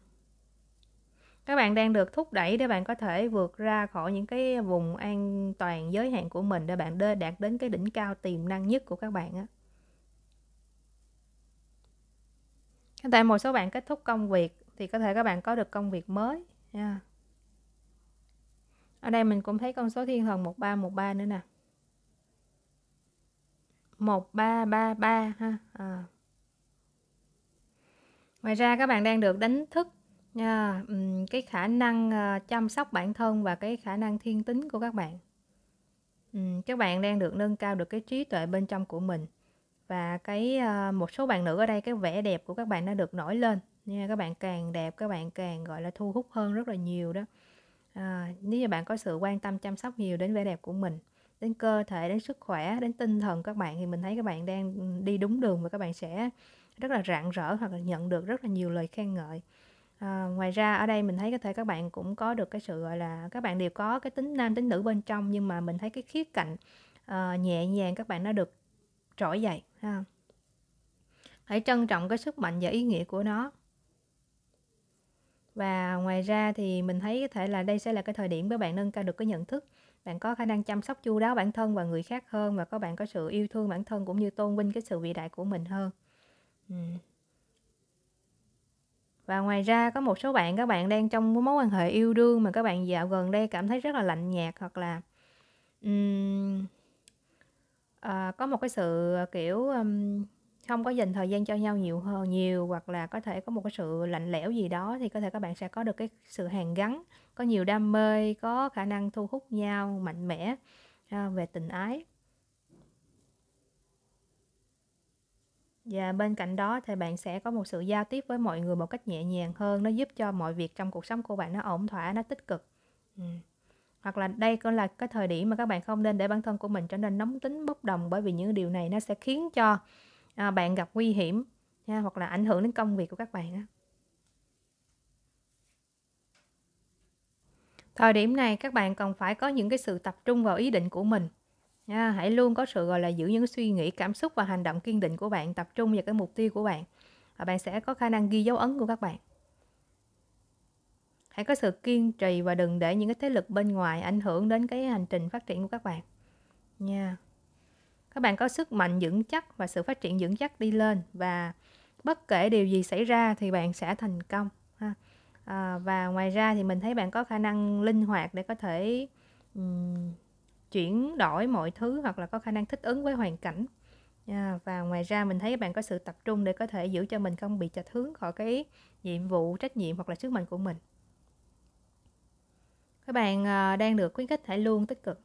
các bạn đang được thúc đẩy để bạn có thể vượt ra khỏi những cái vùng an toàn giới hạn của mình để bạn đạt đến cái đỉnh cao tiềm năng nhất của các bạn á tại một số bạn kết thúc công việc thì có thể các bạn có được công việc mới nha ở đây mình cũng thấy con số thiên thần 1313 nữa nè 1333 ha à. ngoài ra các bạn đang được đánh thức nha cái khả năng ờ, chăm sóc bản thân và cái khả năng thiên tính của các bạn các bạn đang được nâng cao được cái trí tuệ bên trong của mình và cái ờ, một số bạn nữ ở đây cái vẻ đẹp của các bạn nó được nổi lên nha các bạn càng đẹp các bạn càng gọi là thu hút hơn rất là nhiều đó à, nếu như bạn có sự quan tâm chăm sóc nhiều đến vẻ đẹp của mình đến cơ thể đến sức khỏe đến tinh thần các bạn thì mình thấy các bạn đang đi đúng đường và các bạn sẽ rất là rạng rỡ hoặc là nhận được rất là nhiều lời khen ngợi à, ngoài ra ở đây mình thấy có thể các bạn cũng có được cái sự gọi là các bạn đều có cái tính nam tính nữ bên trong nhưng mà mình thấy cái khía cạnh uh, nhẹ nhàng các bạn nó được trỗi dậy ha. hãy trân trọng cái sức mạnh và ý nghĩa của nó và ngoài ra thì mình thấy có thể là đây sẽ là cái thời điểm các bạn nâng cao được cái nhận thức bạn có khả năng chăm sóc chu đáo bản thân và người khác hơn và các bạn có sự yêu thương bản thân cũng như tôn vinh cái sự vĩ đại của mình hơn và ngoài ra có một số bạn các bạn đang trong mối quan hệ yêu đương mà các bạn dạo gần đây cảm thấy rất là lạnh nhạt hoặc là um, à, có một cái sự kiểu um, không có dành thời gian cho nhau nhiều hơn nhiều hoặc là có thể có một cái sự lạnh lẽo gì đó thì có thể các bạn sẽ có được cái sự hàn gắn có nhiều đam mê có khả năng thu hút nhau mạnh mẽ à, về tình ái và bên cạnh đó thì bạn sẽ có một sự giao tiếp với mọi người một cách nhẹ nhàng hơn nó giúp cho mọi việc trong cuộc sống của bạn nó ổn thỏa nó tích cực ừ. hoặc là đây cũng là cái thời điểm mà các bạn không nên để bản thân của mình trở nên nóng tính bốc đồng bởi vì những điều này nó sẽ khiến cho à, bạn gặp nguy hiểm ha, hoặc là ảnh hưởng đến công việc của các bạn á. Thời điểm này các bạn cần phải có những cái sự tập trung vào ý định của mình. Nha, hãy luôn có sự gọi là giữ những suy nghĩ, cảm xúc và hành động kiên định của bạn, tập trung vào cái mục tiêu của bạn. Và bạn sẽ có khả năng ghi dấu ấn của các bạn. Hãy có sự kiên trì và đừng để những cái thế lực bên ngoài ảnh hưởng đến cái hành trình phát triển của các bạn. Nha. Yeah các bạn có sức mạnh dưỡng chắc và sự phát triển dưỡng chắc đi lên và bất kể điều gì xảy ra thì bạn sẽ thành công ha à, và ngoài ra thì mình thấy bạn có khả năng linh hoạt để có thể um, chuyển đổi mọi thứ hoặc là có khả năng thích ứng với hoàn cảnh à, và ngoài ra mình thấy bạn có sự tập trung để có thể giữ cho mình không bị chệch hướng khỏi cái nhiệm vụ trách nhiệm hoặc là sức mạnh của mình các bạn uh, đang được khuyến khích hãy luôn tích cực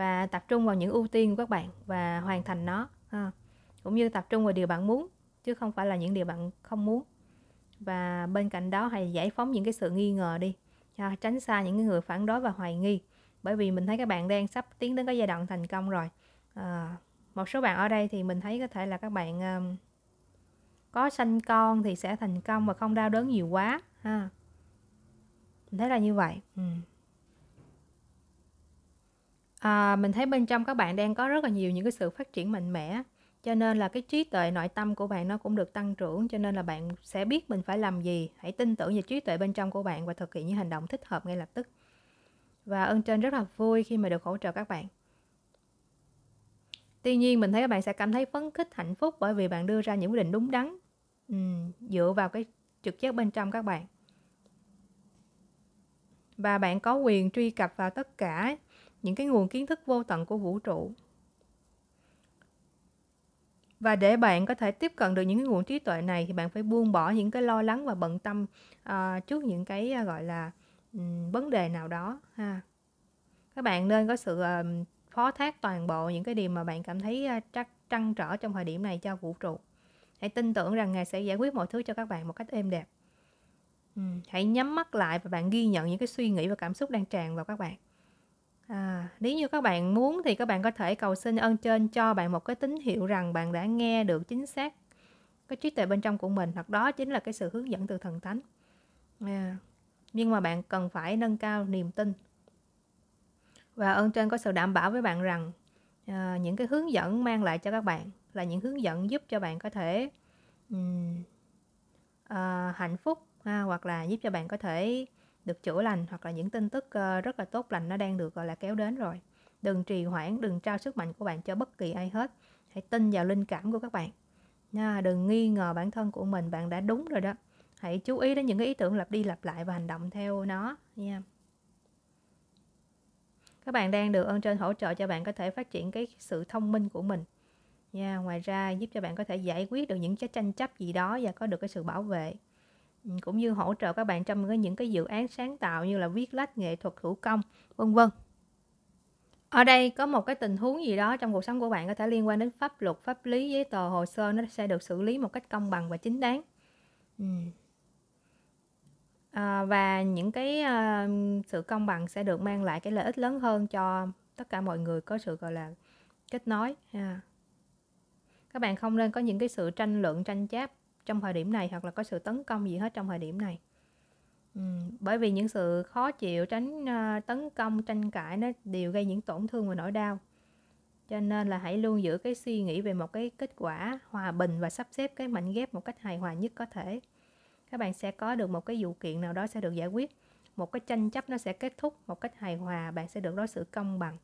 và tập trung vào những ưu tiên của các bạn và hoàn thành nó ha. cũng như tập trung vào điều bạn muốn chứ không phải là những điều bạn không muốn và bên cạnh đó hãy giải phóng những cái sự nghi ngờ đi ha. tránh xa những người phản đối và hoài nghi bởi vì mình thấy các bạn đang sắp tiến đến cái giai đoạn thành công rồi à, một số bạn ở đây thì mình thấy có thể là các bạn um, có sanh con thì sẽ thành công và không đau đớn nhiều quá ha mình thấy là như vậy ừ à, mình thấy bên trong các bạn đang có rất là nhiều những cái sự phát triển mạnh mẽ cho nên là cái trí tuệ nội tâm của bạn nó cũng được tăng trưởng cho nên là bạn sẽ biết mình phải làm gì hãy tin tưởng vào trí tuệ bên trong của bạn và thực hiện những hành động thích hợp ngay lập tức và ơn trên rất là vui khi mà được hỗ trợ các bạn tuy nhiên mình thấy các bạn sẽ cảm thấy phấn khích hạnh phúc bởi vì bạn đưa ra những quyết định đúng đắn ừ, dựa vào cái trực giác bên trong các bạn và bạn có quyền truy cập vào tất cả những cái nguồn kiến thức vô tận của vũ trụ và để bạn có thể tiếp cận được những cái nguồn trí tuệ này thì bạn phải buông bỏ những cái lo lắng và bận tâm uh, trước những cái uh, gọi là um, vấn đề nào đó ha các bạn nên có sự uh, phó thác toàn bộ những cái điều mà bạn cảm thấy uh, trăn trở trong thời điểm này cho vũ trụ hãy tin tưởng rằng ngài sẽ giải quyết mọi thứ cho các bạn một cách êm đẹp ừ, hãy nhắm mắt lại và bạn ghi nhận những cái suy nghĩ và cảm xúc đang tràn vào các bạn À, nếu như các bạn muốn thì các bạn có thể cầu xin ơn trên cho bạn một cái tín hiệu rằng bạn đã nghe được chính xác cái trí tuệ bên trong của mình hoặc đó chính là cái sự hướng dẫn từ thần thánh. À, nhưng mà bạn cần phải nâng cao niềm tin và ơn trên có sự đảm bảo với bạn rằng à, những cái hướng dẫn mang lại cho các bạn là những hướng dẫn giúp cho bạn có thể um, à, hạnh phúc ha, hoặc là giúp cho bạn có thể được chữa lành hoặc là những tin tức ờ, rất là tốt lành nó đang được gọi là kéo đến rồi đừng trì hoãn đừng trao sức mạnh của bạn cho bất kỳ ai hết hãy tin vào linh cảm của các bạn nha đừng nghi ngờ bản thân của mình bạn đã đúng rồi đó hãy chú ý đến những cái ý tưởng lặp đi lặp lại và hành động theo nó nha các bạn đang được ơn trên hỗ trợ cho bạn có thể phát triển cái sự thông minh của mình nha ngoài ra giúp cho bạn có thể giải quyết được những cái tranh chấp gì đó và có được cái sự bảo vệ cũng như hỗ trợ các bạn trong những cái dự án sáng tạo như là viết lách nghệ thuật thủ công vân vân ở đây có một cái tình huống gì đó trong cuộc sống của bạn có thể liên quan đến pháp luật pháp lý giấy tờ hồ sơ nó sẽ được xử lý một cách công bằng và chính đáng à, và những cái uh, sự công bằng sẽ được mang lại cái lợi ích lớn hơn cho tất cả mọi người có sự gọi là kết nối ha. các bạn không nên có những cái sự tranh luận tranh chấp trong thời điểm này hoặc là có sự tấn công gì hết trong thời điểm này ừ, bởi vì những sự khó chịu tránh uh, tấn công tranh cãi nó đều gây những tổn thương và nỗi đau cho nên là hãy luôn giữ cái suy nghĩ về một cái kết quả hòa bình và sắp xếp cái mảnh ghép một cách hài hòa nhất có thể các bạn sẽ có được một cái vụ kiện nào đó sẽ được giải quyết một cái tranh chấp nó sẽ kết thúc một cách hài hòa bạn sẽ được đối xử công bằng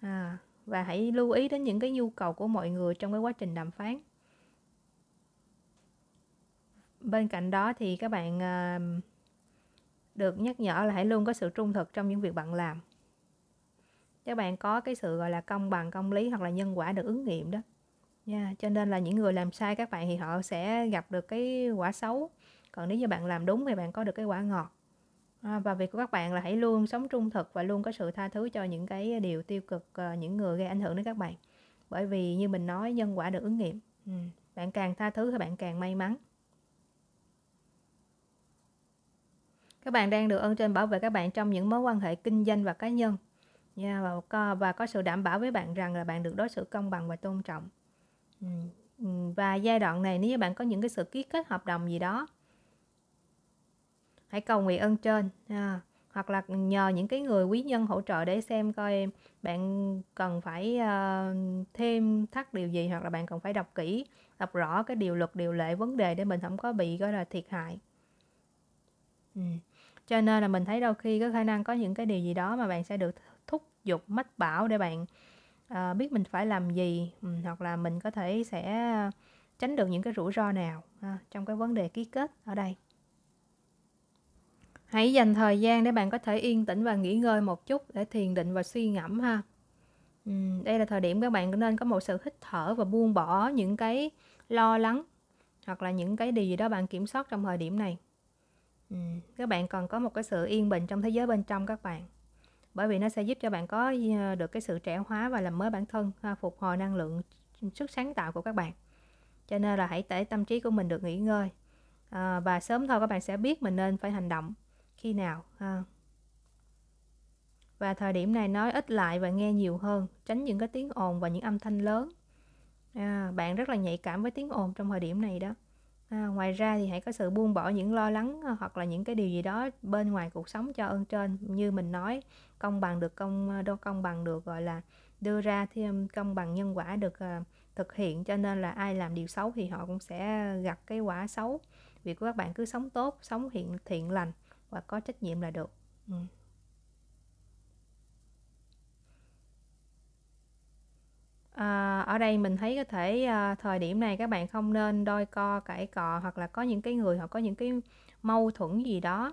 à, và hãy lưu ý đến những cái nhu cầu của mọi người trong cái quá trình đàm phán bên cạnh đó thì các bạn ờ, được nhắc nhở là hãy luôn có sự trung thực trong những việc bạn làm các bạn có cái sự gọi là công bằng công lý hoặc là nhân quả được ứng nghiệm đó nha yeah. cho nên là những người làm sai các bạn thì họ sẽ gặp được cái quả xấu còn nếu như bạn làm đúng thì bạn có được cái quả ngọt à, và việc của các bạn là hãy luôn sống trung thực và luôn có sự tha thứ cho những cái điều tiêu cực ờ, những người gây ảnh hưởng đến các bạn bởi vì như mình nói nhân quả được ứng nghiệm ừ. bạn càng tha thứ thì bạn càng may mắn các bạn đang được ơn trên bảo vệ các bạn trong những mối quan hệ kinh doanh và cá nhân và có, và có sự đảm bảo với bạn rằng là bạn được đối xử công bằng và tôn trọng và giai đoạn này nếu như bạn có những cái sự ký kết hợp đồng gì đó hãy cầu nguyện ơn trên à, hoặc là nhờ những cái người quý nhân hỗ trợ để xem coi bạn cần phải uh, thêm thắt điều gì hoặc là bạn cần phải đọc kỹ đọc rõ cái điều luật điều lệ vấn đề để mình không có bị gọi là thiệt hại ừ cho nên là mình thấy đôi khi có khả năng có những cái điều gì đó mà bạn sẽ được thúc giục mách bảo để bạn uh, biết mình phải làm gì ừ, hoặc là mình có thể sẽ tránh được những cái rủi ro nào ha, trong cái vấn đề ký kết ở đây hãy dành thời gian để bạn có thể yên tĩnh và nghỉ ngơi một chút để thiền định và suy ngẫm ha ừ, đây là thời điểm các bạn nên có một sự hít thở và buông bỏ những cái lo lắng hoặc là những cái điều gì đó bạn kiểm soát trong thời điểm này Ừ. các bạn còn có một cái sự yên bình trong thế giới bên trong các bạn bởi vì nó sẽ giúp cho bạn có ờ, được cái sự trẻ hóa và làm mới bản thân phục hồi năng lượng sức sáng tạo của các bạn cho nên là hãy để tâm trí của mình được nghỉ ngơi à, và sớm thôi các bạn sẽ biết mình nên phải hành động khi nào ha. và thời điểm này nói ít lại và nghe nhiều hơn tránh những cái tiếng ồn và những âm thanh lớn à, bạn rất là nhạy cảm với tiếng ồn trong thời điểm này đó à, ngoài ra thì hãy có sự buông bỏ những lo lắng à, hoặc là những cái điều gì đó bên ngoài cuộc sống cho ơn trên như mình nói công bằng được công à, đo công bằng được gọi là đưa ra thêm công bằng nhân quả được uh, thực hiện cho nên là ai làm điều xấu thì họ cũng sẽ gặp cái quả xấu việc của các bạn cứ sống tốt sống hiện thiện lành và có trách nhiệm là được ừ. À, ở đây mình thấy có thể à, thời điểm này các bạn không nên đôi co cãi cọ hoặc là có những cái người họ có những cái mâu thuẫn gì đó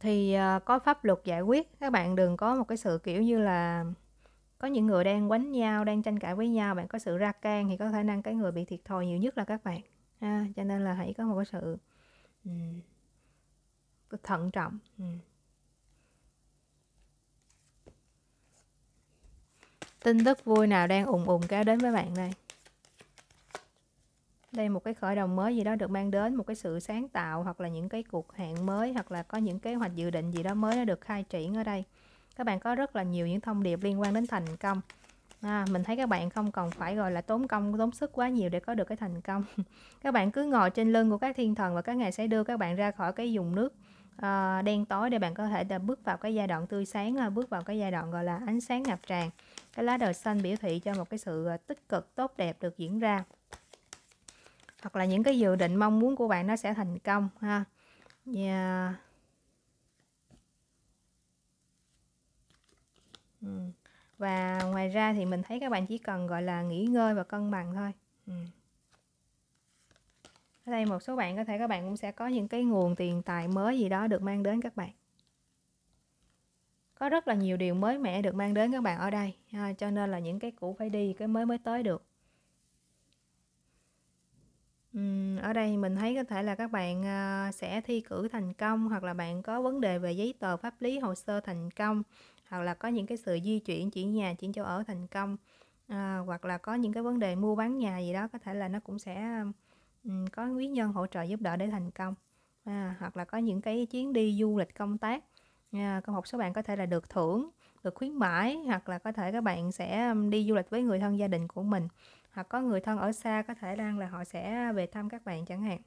thì à, có pháp luật giải quyết các bạn đừng có một cái sự kiểu như là có những người đang quánh nhau đang tranh cãi với nhau bạn có sự ra can thì có khả năng cái người bị thiệt thòi nhiều nhất là các bạn ha à, cho nên là hãy có một cái sự um, thận trọng um. tin tức vui nào đang ùng ùng kéo đến với bạn đây đây một cái khởi đầu mới gì đó được mang đến một cái sự sáng tạo hoặc là những cái cuộc hẹn mới hoặc là có những kế hoạch dự định gì đó mới nó được khai triển ở đây các bạn có rất là nhiều những thông điệp liên quan đến thành công à, mình thấy các bạn không còn phải gọi là tốn công tốn sức quá nhiều để có được cái thành công <laughs> các bạn cứ ngồi trên lưng của các thiên thần và các ngài sẽ đưa các bạn ra khỏi cái vùng nước uh, đen tối để bạn có thể bước vào cái giai đoạn tươi sáng à, bước vào cái giai đoạn gọi là ánh sáng ngập tràn cái lá đời xanh biểu thị cho một cái sự à, tích cực tốt đẹp được diễn ra hoặc là những cái dự định mong muốn của bạn nó sẽ thành công ha yeah. Ừ. và ngoài ra thì mình thấy các bạn chỉ cần gọi là nghỉ ngơi và cân bằng thôi ừ ở đây một số bạn có thể các bạn cũng sẽ có những cái nguồn tiền tài mới gì đó được mang đến các bạn có rất là nhiều điều mới mẻ được mang đến các bạn ở đây à, cho nên là những cái cũ phải đi cái mới mới tới được uhm, ở đây mình thấy có thể là các bạn à, sẽ thi cử thành công hoặc là bạn có vấn đề về giấy tờ pháp lý hồ sơ thành công hoặc là có những cái sự di chuyển chuyển nhà chuyển chỗ ở thành công à, hoặc là có những cái vấn đề mua bán nhà gì đó có thể là nó cũng sẽ có quý nhân hỗ trợ giúp đỡ để thành công à, hoặc là có những cái chuyến đi du lịch công tác à, một số bạn có thể là được thưởng được khuyến mãi hoặc là có thể các bạn sẽ đi du lịch với người thân gia đình của mình hoặc có người thân ở xa có thể đang là họ sẽ về thăm các bạn chẳng hạn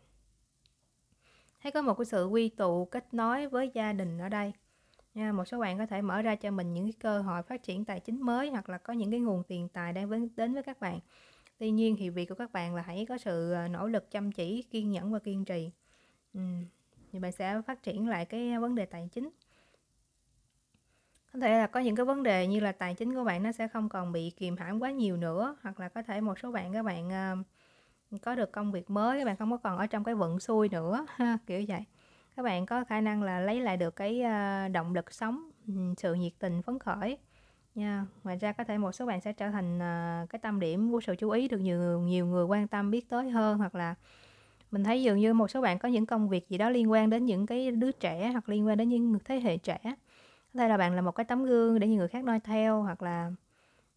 thấy có một cái sự quy tụ kết nối với gia đình ở đây nha à, một số bạn có thể mở ra cho mình những cái cơ hội phát triển tài chính mới hoặc là có những cái nguồn tiền tài đang đến với các bạn tuy nhiên thì việc của các bạn là hãy có sự ờ, nỗ lực chăm chỉ kiên nhẫn và kiên trì ừ. thì bạn sẽ phát triển lại cái ờ, vấn đề tài chính có thể là có những cái vấn đề như là tài chính của bạn nó sẽ không còn bị kìm hãm quá nhiều nữa hoặc là có thể một số bạn các bạn ờ, có được công việc mới các bạn không có còn ở trong cái vận xui nữa <laughs> ha, kiểu vậy các bạn có khả năng là lấy lại được cái động lực sống sự nhiệt tình phấn khởi nha ngoài ra có thể một số bạn sẽ trở thành uh, cái tâm điểm của sự chú ý được nhiều nhiều người quan tâm biết tới hơn hoặc là mình thấy dường như một số bạn có những công việc gì đó liên quan đến những cái đứa trẻ hoặc liên quan đến những thế hệ trẻ có thể là bạn là một cái tấm gương để những người khác noi theo hoặc là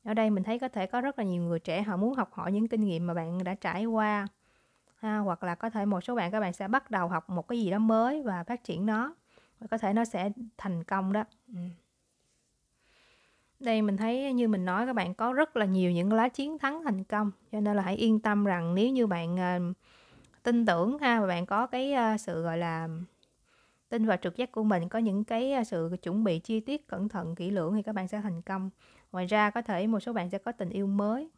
ở đây mình thấy có thể có rất là nhiều người trẻ họ muốn học hỏi những kinh nghiệm mà bạn đã trải qua ha, hoặc là có thể một số bạn các bạn sẽ bắt đầu học một cái gì đó mới và phát triển nó và có thể nó sẽ thành công đó ừ đây mình thấy như mình nói các bạn có rất là nhiều những lá chiến thắng thành công cho nên là hãy yên tâm rằng nếu như bạn uh, tin tưởng ha và bạn có cái uh, sự gọi là tin vào trực giác của mình có những cái uh, sự chuẩn bị chi tiết cẩn thận kỹ lưỡng thì các bạn sẽ thành công ngoài ra có thể một số bạn sẽ có tình yêu mới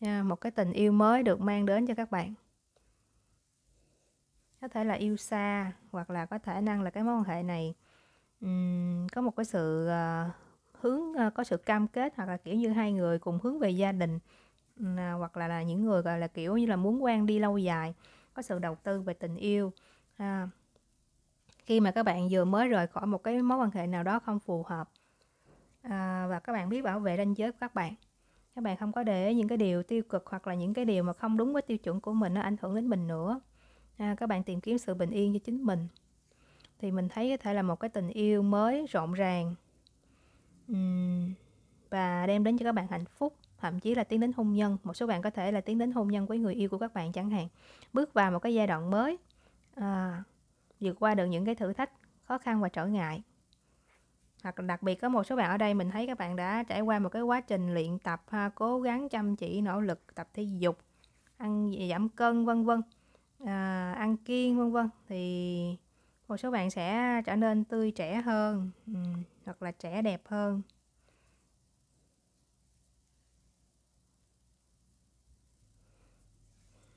nha, một cái tình yêu mới được mang đến cho các bạn có thể là yêu xa hoặc là có thể năng là cái mối quan hệ này um, có một cái sự uh, hướng ờ, có sự cam kết hoặc là kiểu như hai người cùng hướng về gia đình à, hoặc là là những người gọi là kiểu như là muốn quen đi lâu dài có sự đầu tư về tình yêu à, khi mà các bạn vừa mới rời khỏi một cái mối quan hệ nào đó không phù hợp à, và các bạn biết bảo vệ ranh giới của các bạn các bạn không có để những cái điều tiêu cực hoặc là những cái điều mà không đúng với tiêu chuẩn của mình nó ảnh hưởng đến mình nữa à, các bạn tìm kiếm sự bình yên cho chính mình thì mình thấy có thể là một cái tình yêu mới rộn ràng và đem đến cho các bạn hạnh phúc thậm chí là tiến đến hôn nhân một số bạn có thể là tiến đến hôn nhân với người yêu của các bạn chẳng hạn bước vào một cái giai đoạn mới à, vượt qua được những cái thử thách khó khăn và trở ngại hoặc đặc biệt có một số bạn ở đây mình thấy các bạn đã trải qua một cái quá trình luyện tập ha, cố gắng chăm chỉ nỗ lực tập thể dục ăn giảm cân vân vân à, ăn kiêng vân vân thì một số bạn sẽ trở nên tươi trẻ hơn ừ hoặc là trẻ đẹp hơn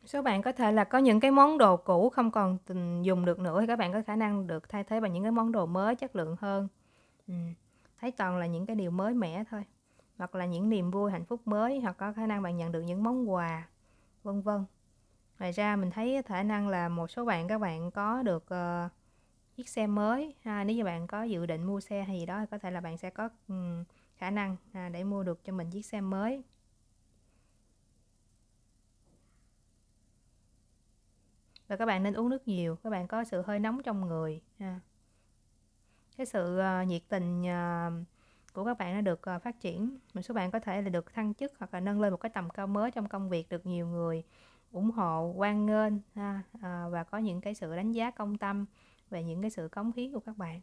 số bạn có thể là có những cái món đồ cũ không còn dùng được nữa thì các bạn có khả năng được thay thế bằng những cái món đồ mới chất lượng hơn ừ. thấy toàn là những cái điều mới mẻ thôi hoặc là những niềm vui hạnh phúc mới hoặc có khả năng bạn nhận được những món quà vân vân ngoài ra mình thấy khả năng là một số bạn các bạn có được uh, chiếc xe mới ha, à, nếu như bạn có dự định mua xe hay gì đó thì có thể là bạn sẽ có um, khả năng à, để mua được cho mình chiếc xe mới và các bạn nên uống nước nhiều các bạn có sự hơi nóng trong người ha. À. cái sự uh, nhiệt tình uh, của các bạn nó được uh, phát triển một số bạn có thể là được thăng chức hoặc là nâng lên một cái tầm cao mới trong công việc được nhiều người ủng hộ quan nghênh ha, uh, và có những cái sự đánh giá công tâm về những cái sự cống hiến của các bạn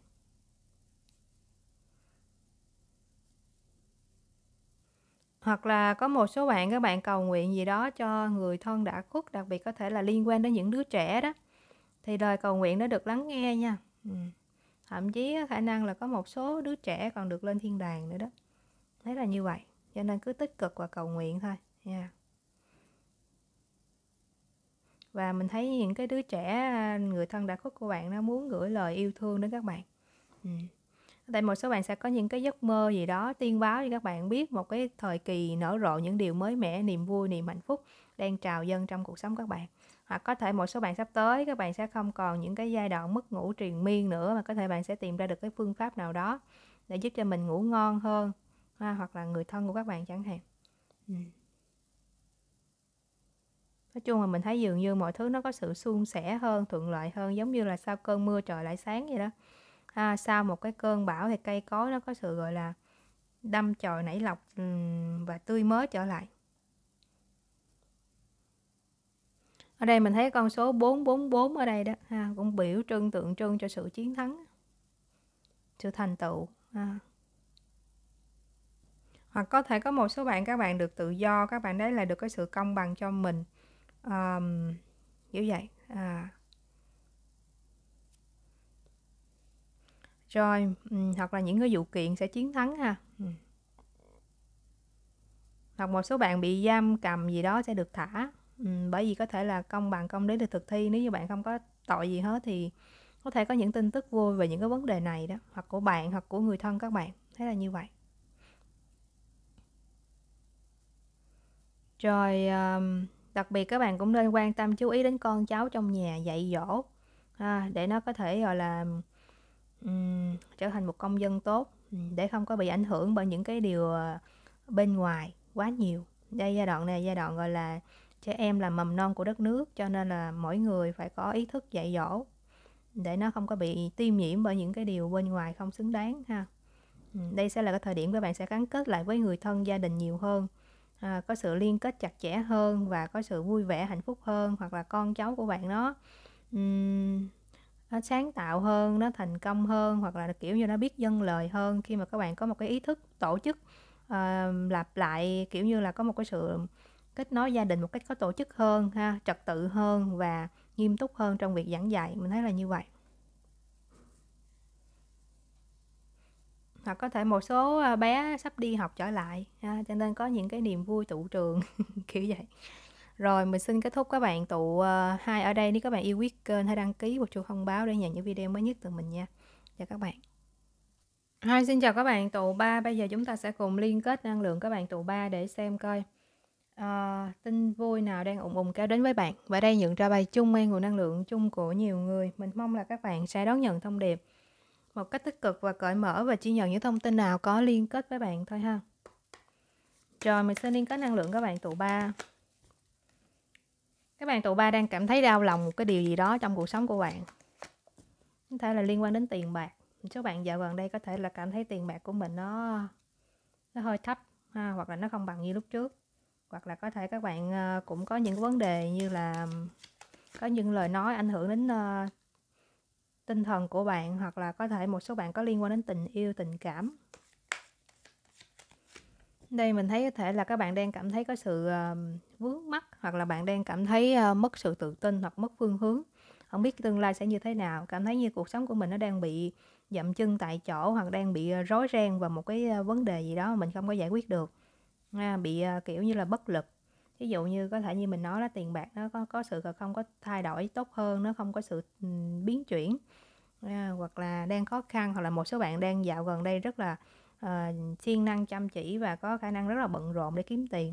hoặc là có một số bạn các bạn cầu nguyện gì đó cho người thân đã khuất đặc biệt có thể là liên quan đến những đứa trẻ đó thì lời cầu nguyện đã được lắng nghe nha ừ. thậm chí khả năng là có một số đứa trẻ còn được lên thiên đàng nữa đó thế là như vậy cho nên cứ tích cực và cầu nguyện thôi nha yeah và mình thấy những cái đứa trẻ à, người thân đã có của bạn nó muốn gửi lời yêu thương đến các bạn ừ. tại một số bạn sẽ có những cái giấc mơ gì đó tiên báo cho các bạn biết một cái thời kỳ nở rộ những điều mới mẻ niềm vui niềm hạnh phúc đang trào dâng trong cuộc sống các bạn hoặc có thể một số bạn sắp tới các bạn sẽ không còn những cái giai đoạn mất ngủ triền miên nữa mà có thể bạn sẽ tìm ra được cái phương pháp nào đó để giúp cho mình ngủ ngon hơn ha, hoặc là người thân của các bạn chẳng hạn ừ nói chung là mình thấy dường như mọi thứ nó có sự suôn sẻ hơn thuận lợi hơn giống như là sau cơn mưa trời lại sáng vậy đó à, sau một cái cơn bão thì cây cối nó có sự gọi là đâm chồi nảy lọc và tươi mới trở lại ở đây mình thấy con số 444 ở đây đó ha, à, cũng biểu trưng tượng trưng cho sự chiến thắng sự thành tựu ha. À. hoặc có thể có một số bạn các bạn được tự do các bạn đấy là được cái sự công bằng cho mình um, kiểu vậy à rồi um, hoặc là những cái vụ kiện sẽ chiến thắng ha um. hoặc một số bạn bị giam cầm gì đó sẽ được thả um, bởi vì có thể là công bằng công lý được thực thi nếu như bạn không có tội gì hết thì có thể có những tin tức vui về những cái vấn đề này đó hoặc của bạn hoặc của người thân các bạn thế là như vậy rồi um, Đặc biệt các bạn cũng nên quan tâm chú ý đến con cháu trong nhà dạy dỗ à, để nó có thể gọi là um, trở thành một công dân tốt để không có bị ảnh hưởng bởi những cái điều ờ, bên ngoài quá nhiều. Đây giai đoạn này giai đoạn gọi là trẻ em là mầm non của đất nước cho nên là mỗi người phải có ý thức dạy dỗ để nó không có bị tiêm nhiễm bởi những cái điều bên ngoài không xứng đáng ha đây sẽ là cái thời điểm các bạn sẽ gắn kết lại với người thân gia đình nhiều hơn à, có sự liên kết chặt chẽ hơn và có sự vui vẻ hạnh phúc hơn hoặc là con cháu của bạn nó nó sáng tạo hơn nó thành công hơn hoặc là kiểu như nó biết dân lời hơn khi mà các bạn có một cái ý thức tổ chức uh, lặp lại kiểu như là có một cái sự kết nối gia đình một cách có tổ chức hơn ha trật tự hơn và nghiêm túc hơn trong việc giảng dạy mình thấy là như vậy hoặc có thể một số à, bé sắp đi học trở lại à, cho nên có những cái niềm vui tụ trường <laughs> kiểu vậy rồi mình xin kết thúc các bạn tụ à, hai ở đây nếu các bạn yêu quý kênh hãy đăng ký và chuông thông báo để nhận những video mới nhất từ mình nha chào các bạn hai xin chào các bạn tụ ba bây giờ chúng ta sẽ cùng liên kết năng lượng các bạn tụ ba để xem coi uh, tin vui nào đang ủng ủng kéo đến với bạn và đây nhận ra bài chung nguồn năng lượng chung của nhiều người mình mong là các bạn sẽ đón nhận thông điệp một cách tích cực và cởi mở và chỉ nhận những thông tin nào có liên kết với bạn thôi ha rồi mình sẽ liên kết năng lượng các bạn tụ ba các bạn tụ ba đang cảm thấy đau lòng một cái điều gì đó trong cuộc sống của bạn có thể là liên quan đến tiền bạc số bạn dạo gần đây có thể là cảm thấy tiền bạc của mình nó nó hơi thấp ha hoặc là nó không bằng như lúc trước hoặc là có thể các bạn ờ, cũng có những vấn đề như là có những lời nói ảnh hưởng đến ờ, tinh thần của bạn hoặc là có thể một số bạn có liên quan đến tình yêu tình cảm đây mình thấy có thể là các bạn đang cảm thấy có sự ờ, vướng mắc hoặc là bạn đang cảm thấy ờ, mất sự tự tin hoặc mất phương hướng không biết tương lai sẽ như thế nào cảm thấy như cuộc sống của mình nó đang bị dậm chân tại chỗ hoặc đang bị ờ, rối ren và một cái vấn đề gì đó mà mình không có giải quyết được à, bị kiểu như là bất lực ví dụ như có thể như mình nói là tiền bạc nó có có sự không có thay đổi tốt hơn nó không có sự ừ, biến chuyển à, hoặc là đang khó khăn hoặc là một số bạn đang dạo gần đây rất là uh, năng chăm chỉ và có khả năng rất là bận rộn để kiếm tiền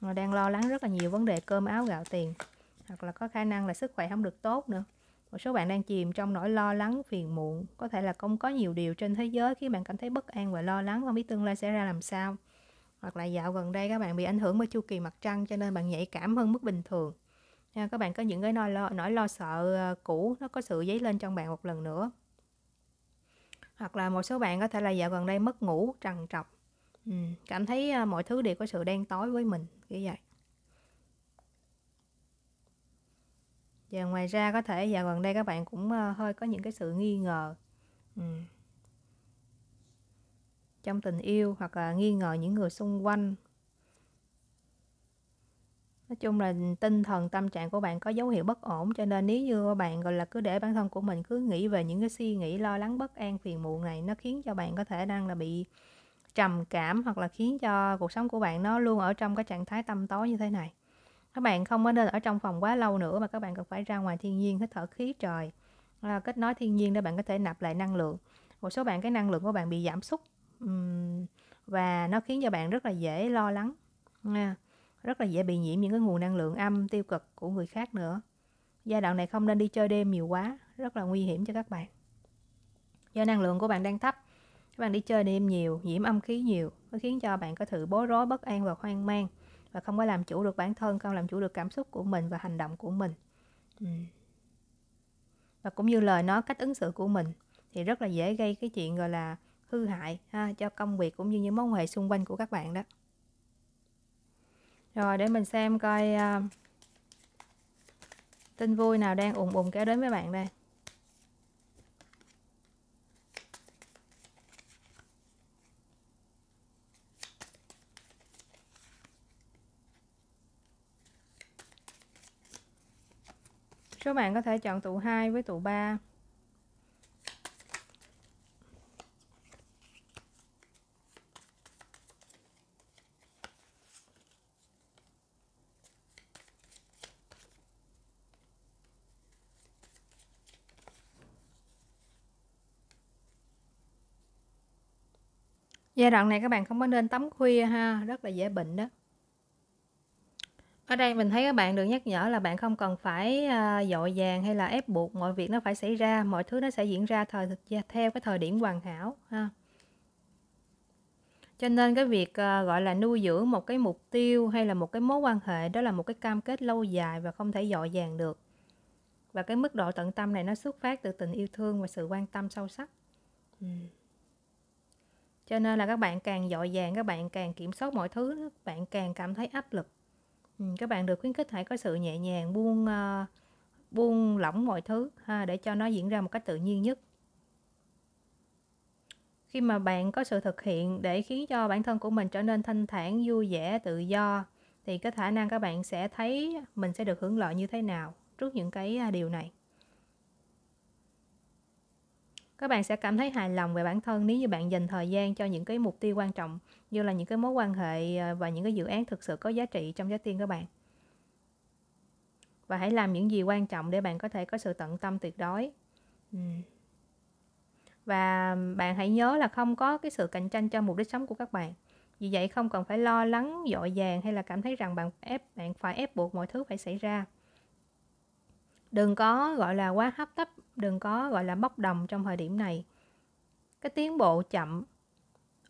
đang lo lắng rất là nhiều vấn đề cơm áo gạo tiền hoặc là có khả năng là sức khỏe không được tốt nữa một số bạn đang chìm trong nỗi lo lắng phiền muộn có thể là không có nhiều điều trên thế giới khiến bạn cảm thấy bất an và lo lắng không biết tương lai sẽ ra làm sao hoặc là dạo gần đây các bạn bị ảnh hưởng bởi chu kỳ mặt trăng cho nên bạn nhạy cảm hơn mức bình thường nha, các bạn có những cái nỗi lo, nỗi lo sợ ờ, cũ nó có sự dấy lên trong bạn một lần nữa hoặc là một số bạn có thể là dạo gần đây mất ngủ trằn trọc ừ, cảm thấy ờ, mọi thứ đều có sự đen tối với mình như vậy và ngoài ra có thể dạo gần đây các bạn cũng ờ, hơi có những cái sự nghi ngờ ừ trong tình yêu hoặc là nghi ngờ những người xung quanh nói chung là tinh thần tâm trạng của bạn có dấu hiệu bất ổn cho nên nếu như bạn gọi là cứ để bản thân của mình cứ nghĩ về những cái suy nghĩ lo lắng bất an phiền muộn này nó khiến cho bạn có thể đang là bị trầm cảm hoặc là khiến cho cuộc sống của bạn nó luôn ở trong cái trạng thái tâm tối như thế này các bạn không có nên ở trong phòng quá lâu nữa mà các bạn cần phải ra ngoài thiên nhiên hít thở khí trời à, kết nối thiên nhiên để bạn có thể nạp lại năng lượng một số bạn cái năng lượng của bạn bị giảm sút và nó khiến cho bạn rất là dễ lo lắng nha rất là dễ bị nhiễm những cái nguồn năng lượng âm tiêu cực của người khác nữa giai đoạn này không nên đi chơi đêm nhiều quá rất là nguy hiểm cho các bạn do năng lượng của bạn đang thấp các bạn đi chơi đêm nhiều nhiễm âm khí nhiều nó khiến cho bạn có sự bối rối bất an và hoang mang và không có làm chủ được bản thân không làm chủ được cảm xúc của mình và hành động của mình và cũng như lời nói cách ứng xử của mình thì rất là dễ gây cái chuyện gọi là hư hại ha, cho công việc cũng như những mối quan hệ xung quanh của các bạn đó rồi để mình xem coi uh, tin vui nào đang ùn ùn kéo đến với bạn đây Số bạn có thể chọn tụ 2 với tụ 3 Giai đoạn này các bạn không có nên tắm khuya ha, rất là dễ bệnh đó. Ở đây mình thấy các bạn được nhắc nhở là bạn không cần phải à, dội vàng hay là ép buộc mọi việc nó phải xảy ra, mọi thứ nó sẽ diễn ra thời theo cái thời điểm hoàn hảo ha. Cho nên cái việc à, gọi là nuôi dưỡng một cái mục tiêu hay là một cái mối quan hệ đó là một cái cam kết lâu dài và không thể dội vàng được. Và cái mức độ tận tâm này nó xuất phát từ tình yêu thương và sự quan tâm sâu sắc. Ừ cho nên là các bạn càng dội dàng các bạn càng kiểm soát mọi thứ các bạn càng cảm thấy áp lực ừ, các bạn được khuyến khích hãy có sự nhẹ nhàng buông ờ, buông lỏng mọi thứ ha, để cho nó diễn ra một cách tự nhiên nhất khi mà bạn có sự thực hiện để khiến cho bản thân của mình trở nên thanh thản vui vẻ tự do thì cái khả năng các bạn sẽ thấy mình sẽ được hưởng lợi như thế nào trước những cái à, điều này các bạn sẽ cảm thấy hài lòng về bản thân nếu như bạn dành thời gian cho những cái mục tiêu quan trọng như là những cái mối quan hệ à, và những cái dự án thực sự có giá trị trong trái tim các bạn và hãy làm những gì quan trọng để bạn có thể có sự tận tâm tuyệt đối và bạn hãy nhớ là không có cái sự cạnh tranh cho mục đích sống của các bạn vì vậy không cần phải lo lắng dội vàng hay là cảm thấy rằng bạn ép bạn phải ép buộc mọi thứ phải xảy ra đừng có gọi là quá hấp tấp đừng có gọi là bốc đồng trong thời điểm này cái tiến bộ chậm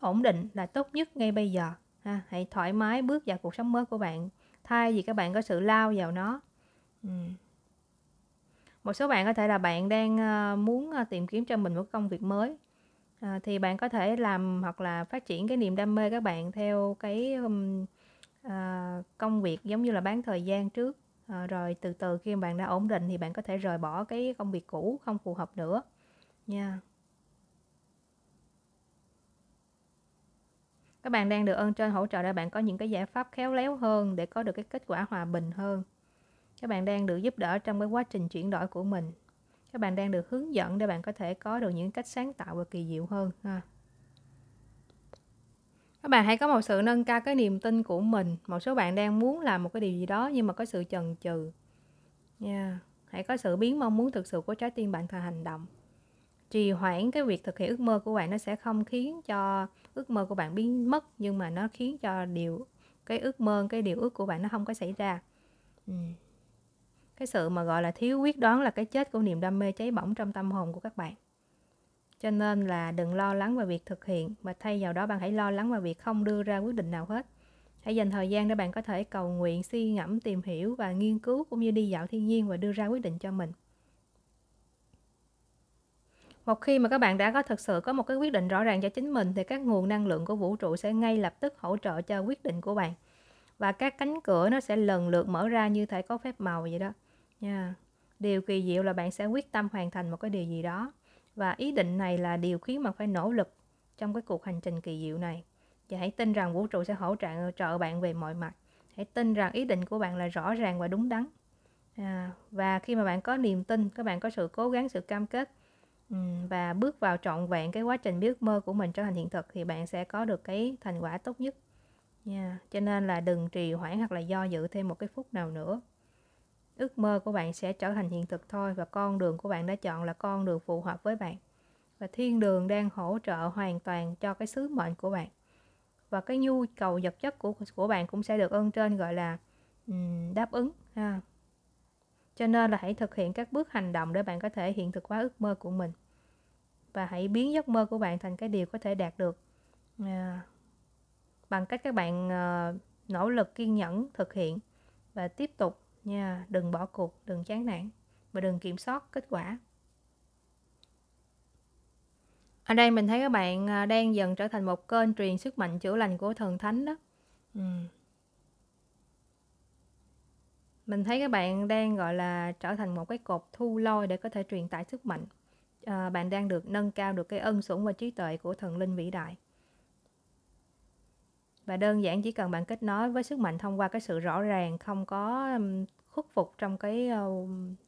ổn định là tốt nhất ngay bây giờ ha hãy thoải mái bước vào cuộc sống mới của bạn thay vì các bạn có sự lao vào nó ừ. một số bạn có thể là bạn đang ờ, muốn ờ, tìm kiếm cho mình một công việc mới à, thì bạn có thể làm hoặc là phát triển cái niềm đam mê các bạn theo cái um, à, công việc giống như là bán thời gian trước à, rồi từ từ khi bạn đã ổn định thì bạn có thể rời bỏ cái công việc cũ không phù hợp nữa nha các bạn đang được ơn trên hỗ trợ để bạn có những cái giải pháp khéo léo hơn để có được cái kết quả hòa bình hơn các bạn đang được giúp đỡ trong cái quá trình chuyển đổi của mình các bạn đang được hướng dẫn để bạn có thể có được những cách sáng tạo và kỳ diệu hơn ha các bạn hãy có một sự nâng cao cái niềm tin của mình một số bạn đang muốn làm một cái điều gì đó nhưng mà có sự chần chừ nha yeah. hãy có sự biến mong muốn thực sự của trái tim bạn thành hành động trì hoãn cái việc thực hiện ước mơ của bạn nó sẽ không khiến cho ước mơ của bạn biến mất nhưng mà nó khiến cho điều cái ước mơ cái điều ước của bạn nó không có xảy ra ừ. cái sự mà gọi là thiếu quyết đoán là cái chết của niềm đam mê cháy bỏng trong tâm hồn của các bạn cho nên là đừng lo lắng về việc thực hiện mà thay vào đó bạn hãy lo lắng về việc không đưa ra quyết định nào hết. Hãy dành thời gian để bạn có thể cầu nguyện, suy ngẫm, tìm hiểu và nghiên cứu cũng như đi dạo thiên nhiên và đưa ra quyết định cho mình. Một khi mà các bạn đã có thực sự có một cái quyết định rõ ràng cho chính mình thì các nguồn năng lượng của vũ trụ sẽ ngay lập tức hỗ trợ cho quyết định của bạn. Và các cánh cửa nó sẽ lần lượt mở ra như thể có phép màu vậy đó. Nha. Yeah. Điều kỳ diệu là bạn sẽ quyết tâm hoàn thành một cái điều gì đó và ý định này là điều khiến bạn phải nỗ lực trong cái cuộc hành trình kỳ diệu này. Và hãy tin rằng vũ trụ sẽ hỗ trợ trợ bạn về mọi mặt. Hãy tin rằng ý định của bạn là rõ ràng và đúng đắn. À, và khi mà bạn có niềm tin, các bạn có sự cố gắng, sự cam kết và bước vào trọn vẹn cái quá trình biết mơ của mình trở thành hiện thực thì bạn sẽ có được cái thành quả tốt nhất. Yeah. Cho nên là đừng trì hoãn hoặc là do dự thêm một cái phút nào nữa ước mơ của bạn sẽ trở thành hiện thực thôi và con đường của bạn đã chọn là con đường phù hợp với bạn và thiên đường đang hỗ trợ hoàn toàn cho cái sứ mệnh của bạn và cái nhu cầu vật chất của của bạn cũng sẽ được ơn trên gọi là um, đáp ứng ha cho nên là hãy thực hiện các bước hành động để bạn có thể hiện thực hóa ước mơ của mình và hãy biến giấc mơ của bạn thành cái điều có thể đạt được à, bằng cách các bạn à, nỗ lực kiên nhẫn thực hiện và tiếp tục nha đừng bỏ cuộc đừng chán nản và đừng kiểm soát kết quả ở đây mình thấy các bạn à, đang dần trở thành một kênh truyền sức mạnh chữa lành của thần thánh đó mình thấy các bạn đang gọi là trở thành một cái cột thu lôi để có thể truyền tải sức mạnh à, bạn đang được nâng cao được cái ân sủng và trí tuệ của thần linh vĩ đại và đơn giản chỉ cần bạn kết nối với sức mạnh thông qua cái sự rõ ràng không có khuất phục trong cái ờ,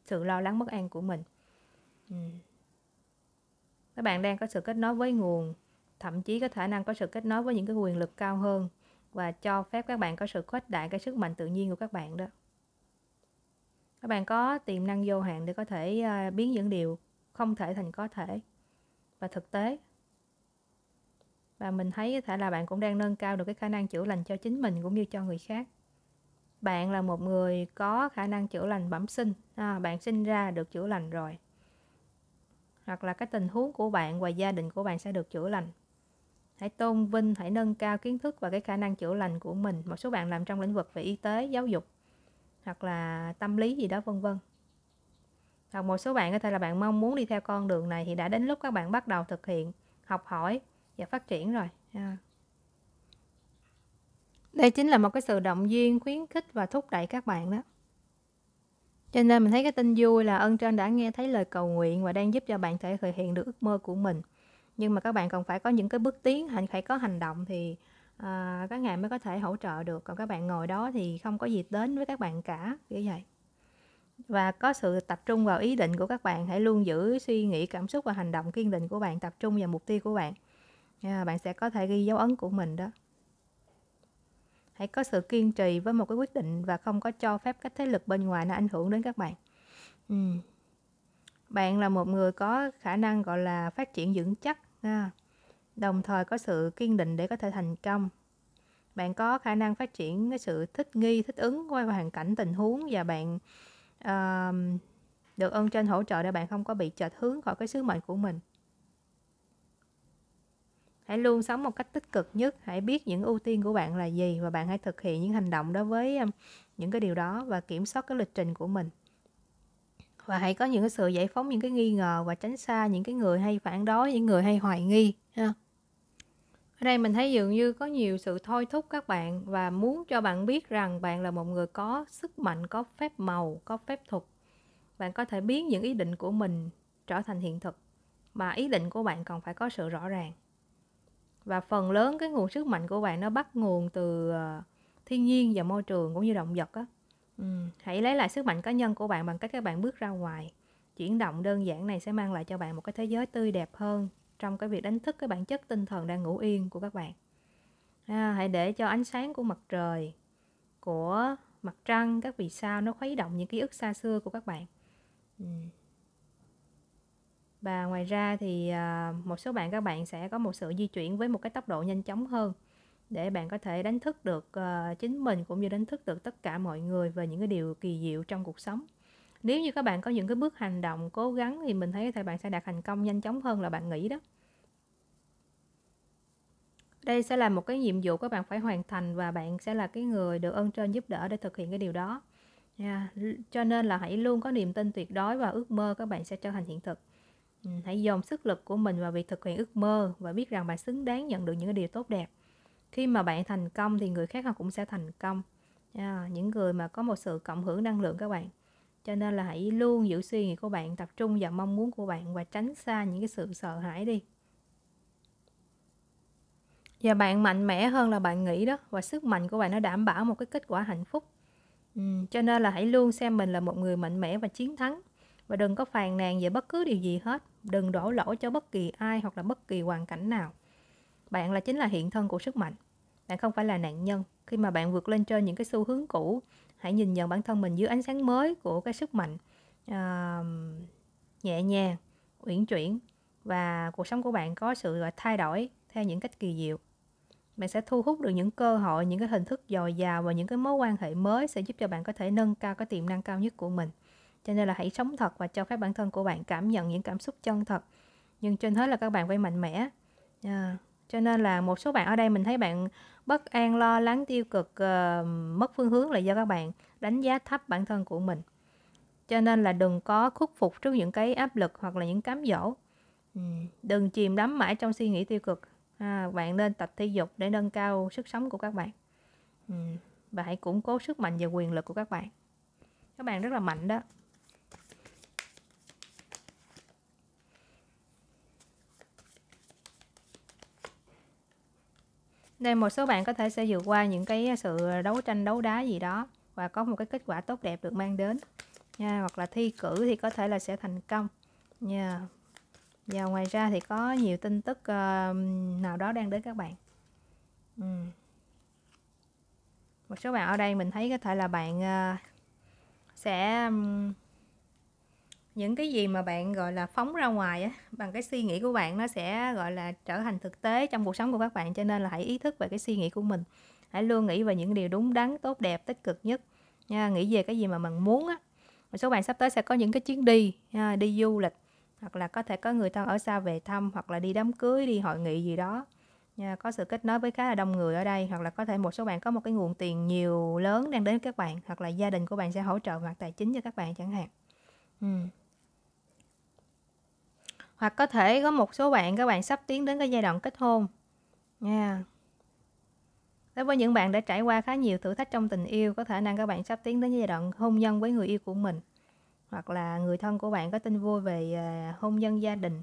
sự lo lắng bất an của mình các bạn đang có sự kết nối với nguồn thậm chí có khả năng có sự kết nối với những cái quyền lực cao hơn và cho phép các bạn có sự khuếch đại cái sức mạnh tự nhiên của các bạn đó các bạn có tiềm năng vô hạn để có thể ờ, biến những điều không thể thành có thể và thực tế và mình thấy có thể là bạn cũng đang nâng cao được cái khả năng chữa lành cho chính mình cũng như cho người khác bạn là một người có khả năng chữa lành bẩm sinh à, bạn sinh ra được chữa lành rồi hoặc là cái tình huống của bạn và gia đình của bạn sẽ được chữa lành hãy tôn vinh hãy nâng cao kiến thức và cái khả năng chữa lành của mình một số bạn làm trong lĩnh vực về y tế giáo dục hoặc là tâm lý gì đó vân vân hoặc một số bạn có thể là bạn mong muốn đi theo con đường này thì đã đến lúc các bạn bắt đầu thực hiện học hỏi và phát triển rồi à. đây chính là một cái sự động viên khuyến khích và thúc đẩy các bạn đó cho nên mình thấy cái tin vui là ân trên đã nghe thấy lời cầu nguyện và đang giúp cho bạn thể thực hiện được ước mơ của mình nhưng mà các bạn còn phải có những cái bước tiến hành phải có hành động thì à, các ngài mới có thể hỗ trợ được còn các bạn ngồi đó thì không có gì đến với các bạn cả như vậy và có sự tập trung vào ý định của các bạn hãy luôn giữ suy nghĩ cảm xúc và hành động kiên định của bạn tập trung vào mục tiêu của bạn à, bạn sẽ có thể ghi dấu ấn của mình đó hãy có sự kiên trì với một cái quyết định và không có cho phép các thế lực bên ngoài nó ảnh hưởng đến các bạn ừ. bạn là một người có khả năng gọi là phát triển vững chắc à. đồng thời có sự kiên định để có thể thành công bạn có khả năng phát triển cái sự thích nghi thích ứng quay vào hoàn cảnh tình huống và bạn uh, được ơn trên hỗ trợ để bạn không có bị chệch hướng khỏi cái sứ mệnh của mình hãy luôn sống một cách tích cực nhất hãy biết những ưu tiên của bạn là gì và bạn hãy thực hiện những hành động đó với um, những cái điều đó và kiểm soát cái lịch trình của mình và hãy có những cái sự giải phóng những cái nghi ngờ và tránh xa những cái người hay phản đối những người hay hoài nghi ha ở đây mình thấy dường như có nhiều sự thôi thúc các bạn và muốn cho bạn biết rằng bạn là một người có sức mạnh có phép màu có phép thuật bạn có thể biến những ý định của mình trở thành hiện thực mà ý định của bạn còn phải có sự rõ ràng và phần lớn cái nguồn sức mạnh của bạn nó bắt nguồn từ ờ, thiên nhiên và môi trường cũng như động vật á ừ. hãy lấy lại sức mạnh cá nhân của bạn bằng cách các bạn bước ra ngoài chuyển động đơn giản này sẽ mang lại cho bạn một cái thế giới tươi đẹp hơn trong cái việc đánh thức cái bản chất tinh thần đang ngủ yên của các bạn à, hãy để cho ánh sáng của mặt trời của mặt trăng các vì sao nó khuấy động những ký ức xa xưa của các bạn ừ và ngoài ra thì à, một số bạn các bạn sẽ có một sự di chuyển với một cái tốc độ nhanh chóng hơn để bạn có thể đánh thức được ờ, chính mình cũng như đánh thức được tất cả mọi người về những cái điều kỳ diệu trong cuộc sống nếu như các bạn có những cái bước hành động cố gắng thì mình thấy có thể bạn sẽ đạt thành công nhanh chóng hơn là bạn nghĩ đó đây sẽ là một cái nhiệm vụ các bạn phải hoàn thành và bạn sẽ là cái người được ơn trên giúp đỡ để thực hiện cái điều đó yeah. À, cho nên là hãy luôn có niềm tin tuyệt đối và ước mơ các bạn sẽ trở thành hiện thực Hãy dồn sức lực của mình vào việc thực hiện ước mơ và biết rằng bạn xứng đáng nhận được những điều tốt đẹp. Khi mà bạn thành công thì người khác họ cũng sẽ thành công. À, những người mà có một sự cộng hưởng năng lượng các bạn. Cho nên là hãy luôn giữ suy nghĩ của bạn, tập trung vào mong muốn của bạn và tránh xa những cái sự sợ hãi đi. Và bạn mạnh mẽ hơn là bạn nghĩ đó và sức mạnh của bạn nó đảm bảo một cái kết quả hạnh phúc. Ừ, cho nên là hãy luôn xem mình là một người mạnh mẽ và chiến thắng và đừng có phàn nàn về bất cứ điều gì hết đừng đổ lỗi cho bất kỳ ai hoặc là bất kỳ hoàn cảnh nào bạn là chính là hiện thân của sức mạnh bạn không phải là nạn nhân khi mà bạn vượt lên trên những cái xu hướng cũ hãy nhìn nhận bản thân mình dưới ánh sáng mới của cái sức mạnh à, nhẹ nhàng uyển chuyển và cuộc sống của bạn có sự thay đổi theo những cách kỳ diệu bạn sẽ thu hút được những cơ hội những cái hình thức dồi dào và những cái mối quan hệ mới sẽ giúp cho bạn có thể nâng cao cái tiềm năng cao nhất của mình cho nên là hãy sống thật và cho phép bản thân của bạn cảm nhận những cảm xúc chân thật nhưng trên hết là các bạn phải mạnh mẽ à, cho nên là một số bạn ở đây mình thấy bạn bất an lo lắng tiêu cực uh, mất phương hướng là do các bạn đánh giá thấp bản thân của mình cho nên là đừng có khuất phục trước những cái áp lực hoặc là những cám dỗ ừ, đừng chìm đắm mãi trong suy nghĩ tiêu cực à, bạn nên tập thể dục để nâng cao sức sống của các bạn ừ, và hãy củng cố sức mạnh và quyền lực của các bạn các bạn rất là mạnh đó đây một số bạn có thể sẽ vượt qua những cái sự đấu tranh đấu đá gì đó và có một cái kết quả tốt đẹp được mang đến nha hoặc là thi cử thì có thể là sẽ thành công nha và ngoài ra thì có nhiều tin tức uh, nào đó đang đến các bạn ừ. một số bạn ở đây mình thấy có thể là bạn uh, sẽ um, những cái gì mà bạn gọi là phóng ra ngoài á bằng cái suy nghĩ của bạn nó sẽ gọi là trở thành thực tế trong cuộc sống của các bạn cho nên là hãy ý thức về cái suy nghĩ của mình hãy luôn nghĩ về những điều đúng đắn tốt đẹp tích cực nhất nha, nghĩ về cái gì mà mình muốn á một số bạn sắp tới sẽ có những cái chuyến đi nha, đi du lịch hoặc là có thể có người thân ở xa về thăm hoặc là đi đám cưới đi hội nghị gì đó nha, có sự kết nối với khá là đông người ở đây hoặc là có thể một số bạn có một cái nguồn tiền nhiều lớn đang đến với các bạn hoặc là gia đình của bạn sẽ hỗ trợ mặt tài chính cho các bạn chẳng hạn ừ hoặc có thể có một số bạn các bạn sắp tiến đến cái giai đoạn kết hôn nha yeah. đối với những bạn đã trải qua khá nhiều thử thách trong tình yêu có khả năng các bạn sắp tiến đến giai đoạn hôn nhân với người yêu của mình hoặc là người thân của bạn có tin vui về à, hôn nhân gia đình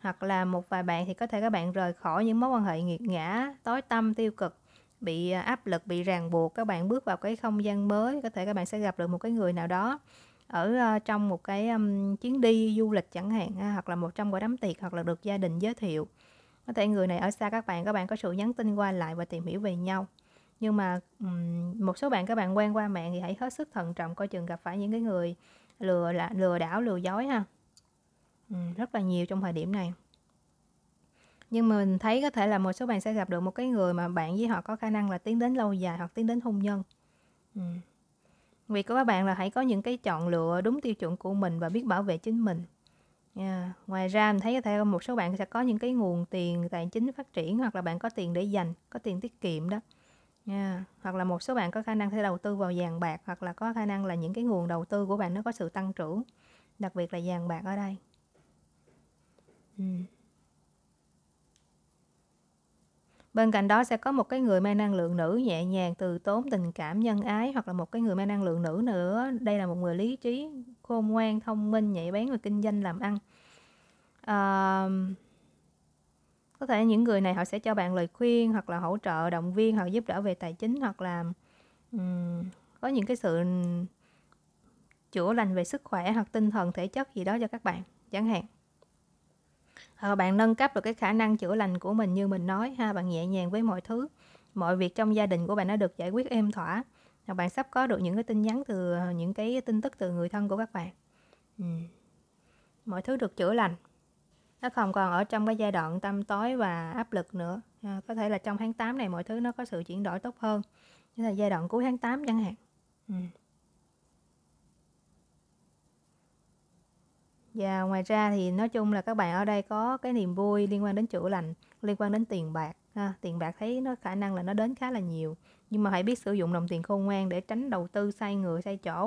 hoặc là một vài bạn thì có thể các bạn rời khỏi những mối quan hệ nghiệt ngã tối tâm tiêu cực bị à, áp lực bị ràng buộc các bạn bước vào cái không gian mới có thể các bạn sẽ gặp được một cái người nào đó ở ờ, trong một cái um, chuyến đi du lịch chẳng hạn hoặc là một trong buổi đám tiệc hoặc là được gia đình giới thiệu có thể người này ở xa các bạn các bạn có sự nhắn tin qua lại và tìm hiểu về nhau nhưng mà um, một số bạn các bạn quen qua mạng thì hãy hết sức thận trọng coi chừng gặp phải những cái người lừa là lừa đảo lừa dối ha um, rất là nhiều trong thời điểm này nhưng mà mình thấy có thể là một số bạn sẽ gặp được một cái người mà bạn với họ có khả năng là tiến đến lâu dài hoặc tiến đến hôn nhân um việc của các bạn là hãy có những cái chọn lựa đúng tiêu chuẩn của mình và biết bảo vệ chính mình yeah. ngoài ra mình thấy có thể một số bạn sẽ có những cái nguồn tiền tài chính phát triển hoặc là bạn có tiền để dành có tiền tiết kiệm đó yeah. hoặc là một số bạn có khả năng sẽ đầu tư vào vàng bạc hoặc là có khả năng là những cái nguồn đầu tư của bạn nó có sự tăng trưởng đặc biệt là vàng bạc ở đây ừ. Bên cạnh đó sẽ có một cái người mang năng lượng nữ nhẹ nhàng, từ tốn, tình cảm, nhân ái hoặc là một cái người mang năng lượng nữ nữa. Đây là một người lý trí, khôn ngoan, thông minh, nhạy bén và kinh doanh làm ăn. À, có thể những người này họ sẽ cho bạn lời khuyên hoặc là hỗ trợ, động viên hoặc giúp đỡ về tài chính hoặc là um, có những cái sự chữa lành về sức khỏe hoặc tinh thần thể chất gì đó cho các bạn chẳng hạn Ờ, bạn nâng cấp được cái khả năng chữa lành của mình như mình nói ha bạn nhẹ nhàng với mọi thứ mọi việc trong gia đình của bạn nó được giải quyết êm thỏa và bạn sắp có được những cái tin nhắn từ ờ, những cái tin tức từ người thân của các bạn ừ. mọi thứ được chữa lành nó không còn ở trong cái giai đoạn tâm tối và áp lực nữa à, có thể là trong tháng 8 này mọi thứ nó có sự chuyển đổi tốt hơn như là giai đoạn cuối tháng 8 chẳng hạn ừ. Và ngoài ra thì nói chung là các bạn ở đây có cái niềm vui liên quan đến chữa lành, liên quan đến tiền bạc. Ha. Tiền bạc thấy nó khả năng là nó đến khá là nhiều. Nhưng mà hãy biết sử dụng đồng tiền khôn ngoan để tránh đầu tư sai người, sai chỗ.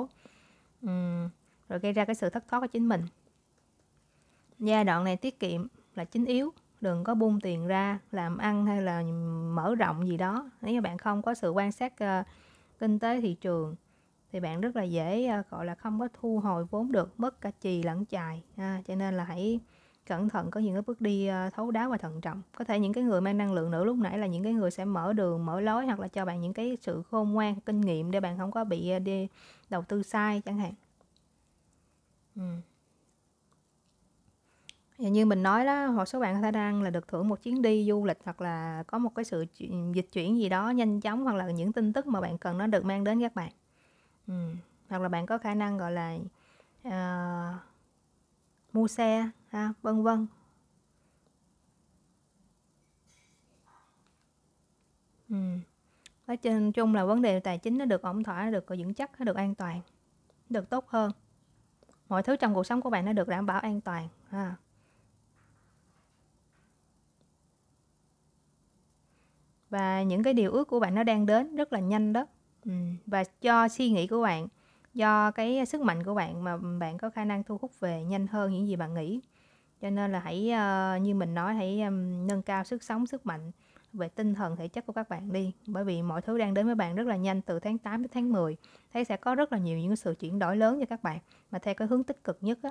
Uhm, rồi gây ra cái sự thất thoát của chính mình. Giai đoạn này tiết kiệm là chính yếu. Đừng có buông tiền ra, làm ăn hay là mở rộng gì đó. Nếu như bạn không có sự quan sát uh, kinh tế thị trường thì bạn rất là dễ ờ, gọi là không có thu hồi vốn được mất cả chì lẫn chài à, cho nên là hãy cẩn thận có những cái bước đi ờ, thấu đáo và thận trọng có thể những cái người mang năng lượng nữ lúc nãy là những cái người sẽ mở đường mở lối hoặc là cho bạn những cái sự khôn ngoan kinh nghiệm để bạn không có bị ờ, đi đầu tư sai chẳng hạn ừ. như mình nói đó một số bạn có thể đang là được thưởng một chuyến đi du lịch hoặc là có một cái sự dịch chuyển gì đó nhanh chóng hoặc là những tin tức mà bạn cần nó được mang đến các bạn Ừ. hoặc là bạn có khả năng gọi là uh, mua xe ha vân vân ừ. nói trên chung là vấn đề tài chính nó được ổn thỏa nó được vững chắc nó được an toàn được tốt hơn mọi thứ trong cuộc sống của bạn nó được đảm bảo an toàn ha và những cái điều ước của bạn nó đang đến rất là nhanh đó Ừ. và cho suy nghĩ của bạn do cái sức mạnh của bạn mà bạn có khả năng thu hút về nhanh hơn những gì bạn nghĩ cho nên là hãy ờ, như mình nói hãy nâng cao sức sống sức mạnh về tinh thần thể chất của các bạn đi bởi vì mọi thứ đang đến với bạn rất là nhanh từ tháng 8 đến tháng 10 thấy sẽ có rất là nhiều những sự chuyển đổi lớn cho các bạn mà theo cái hướng tích cực nhất á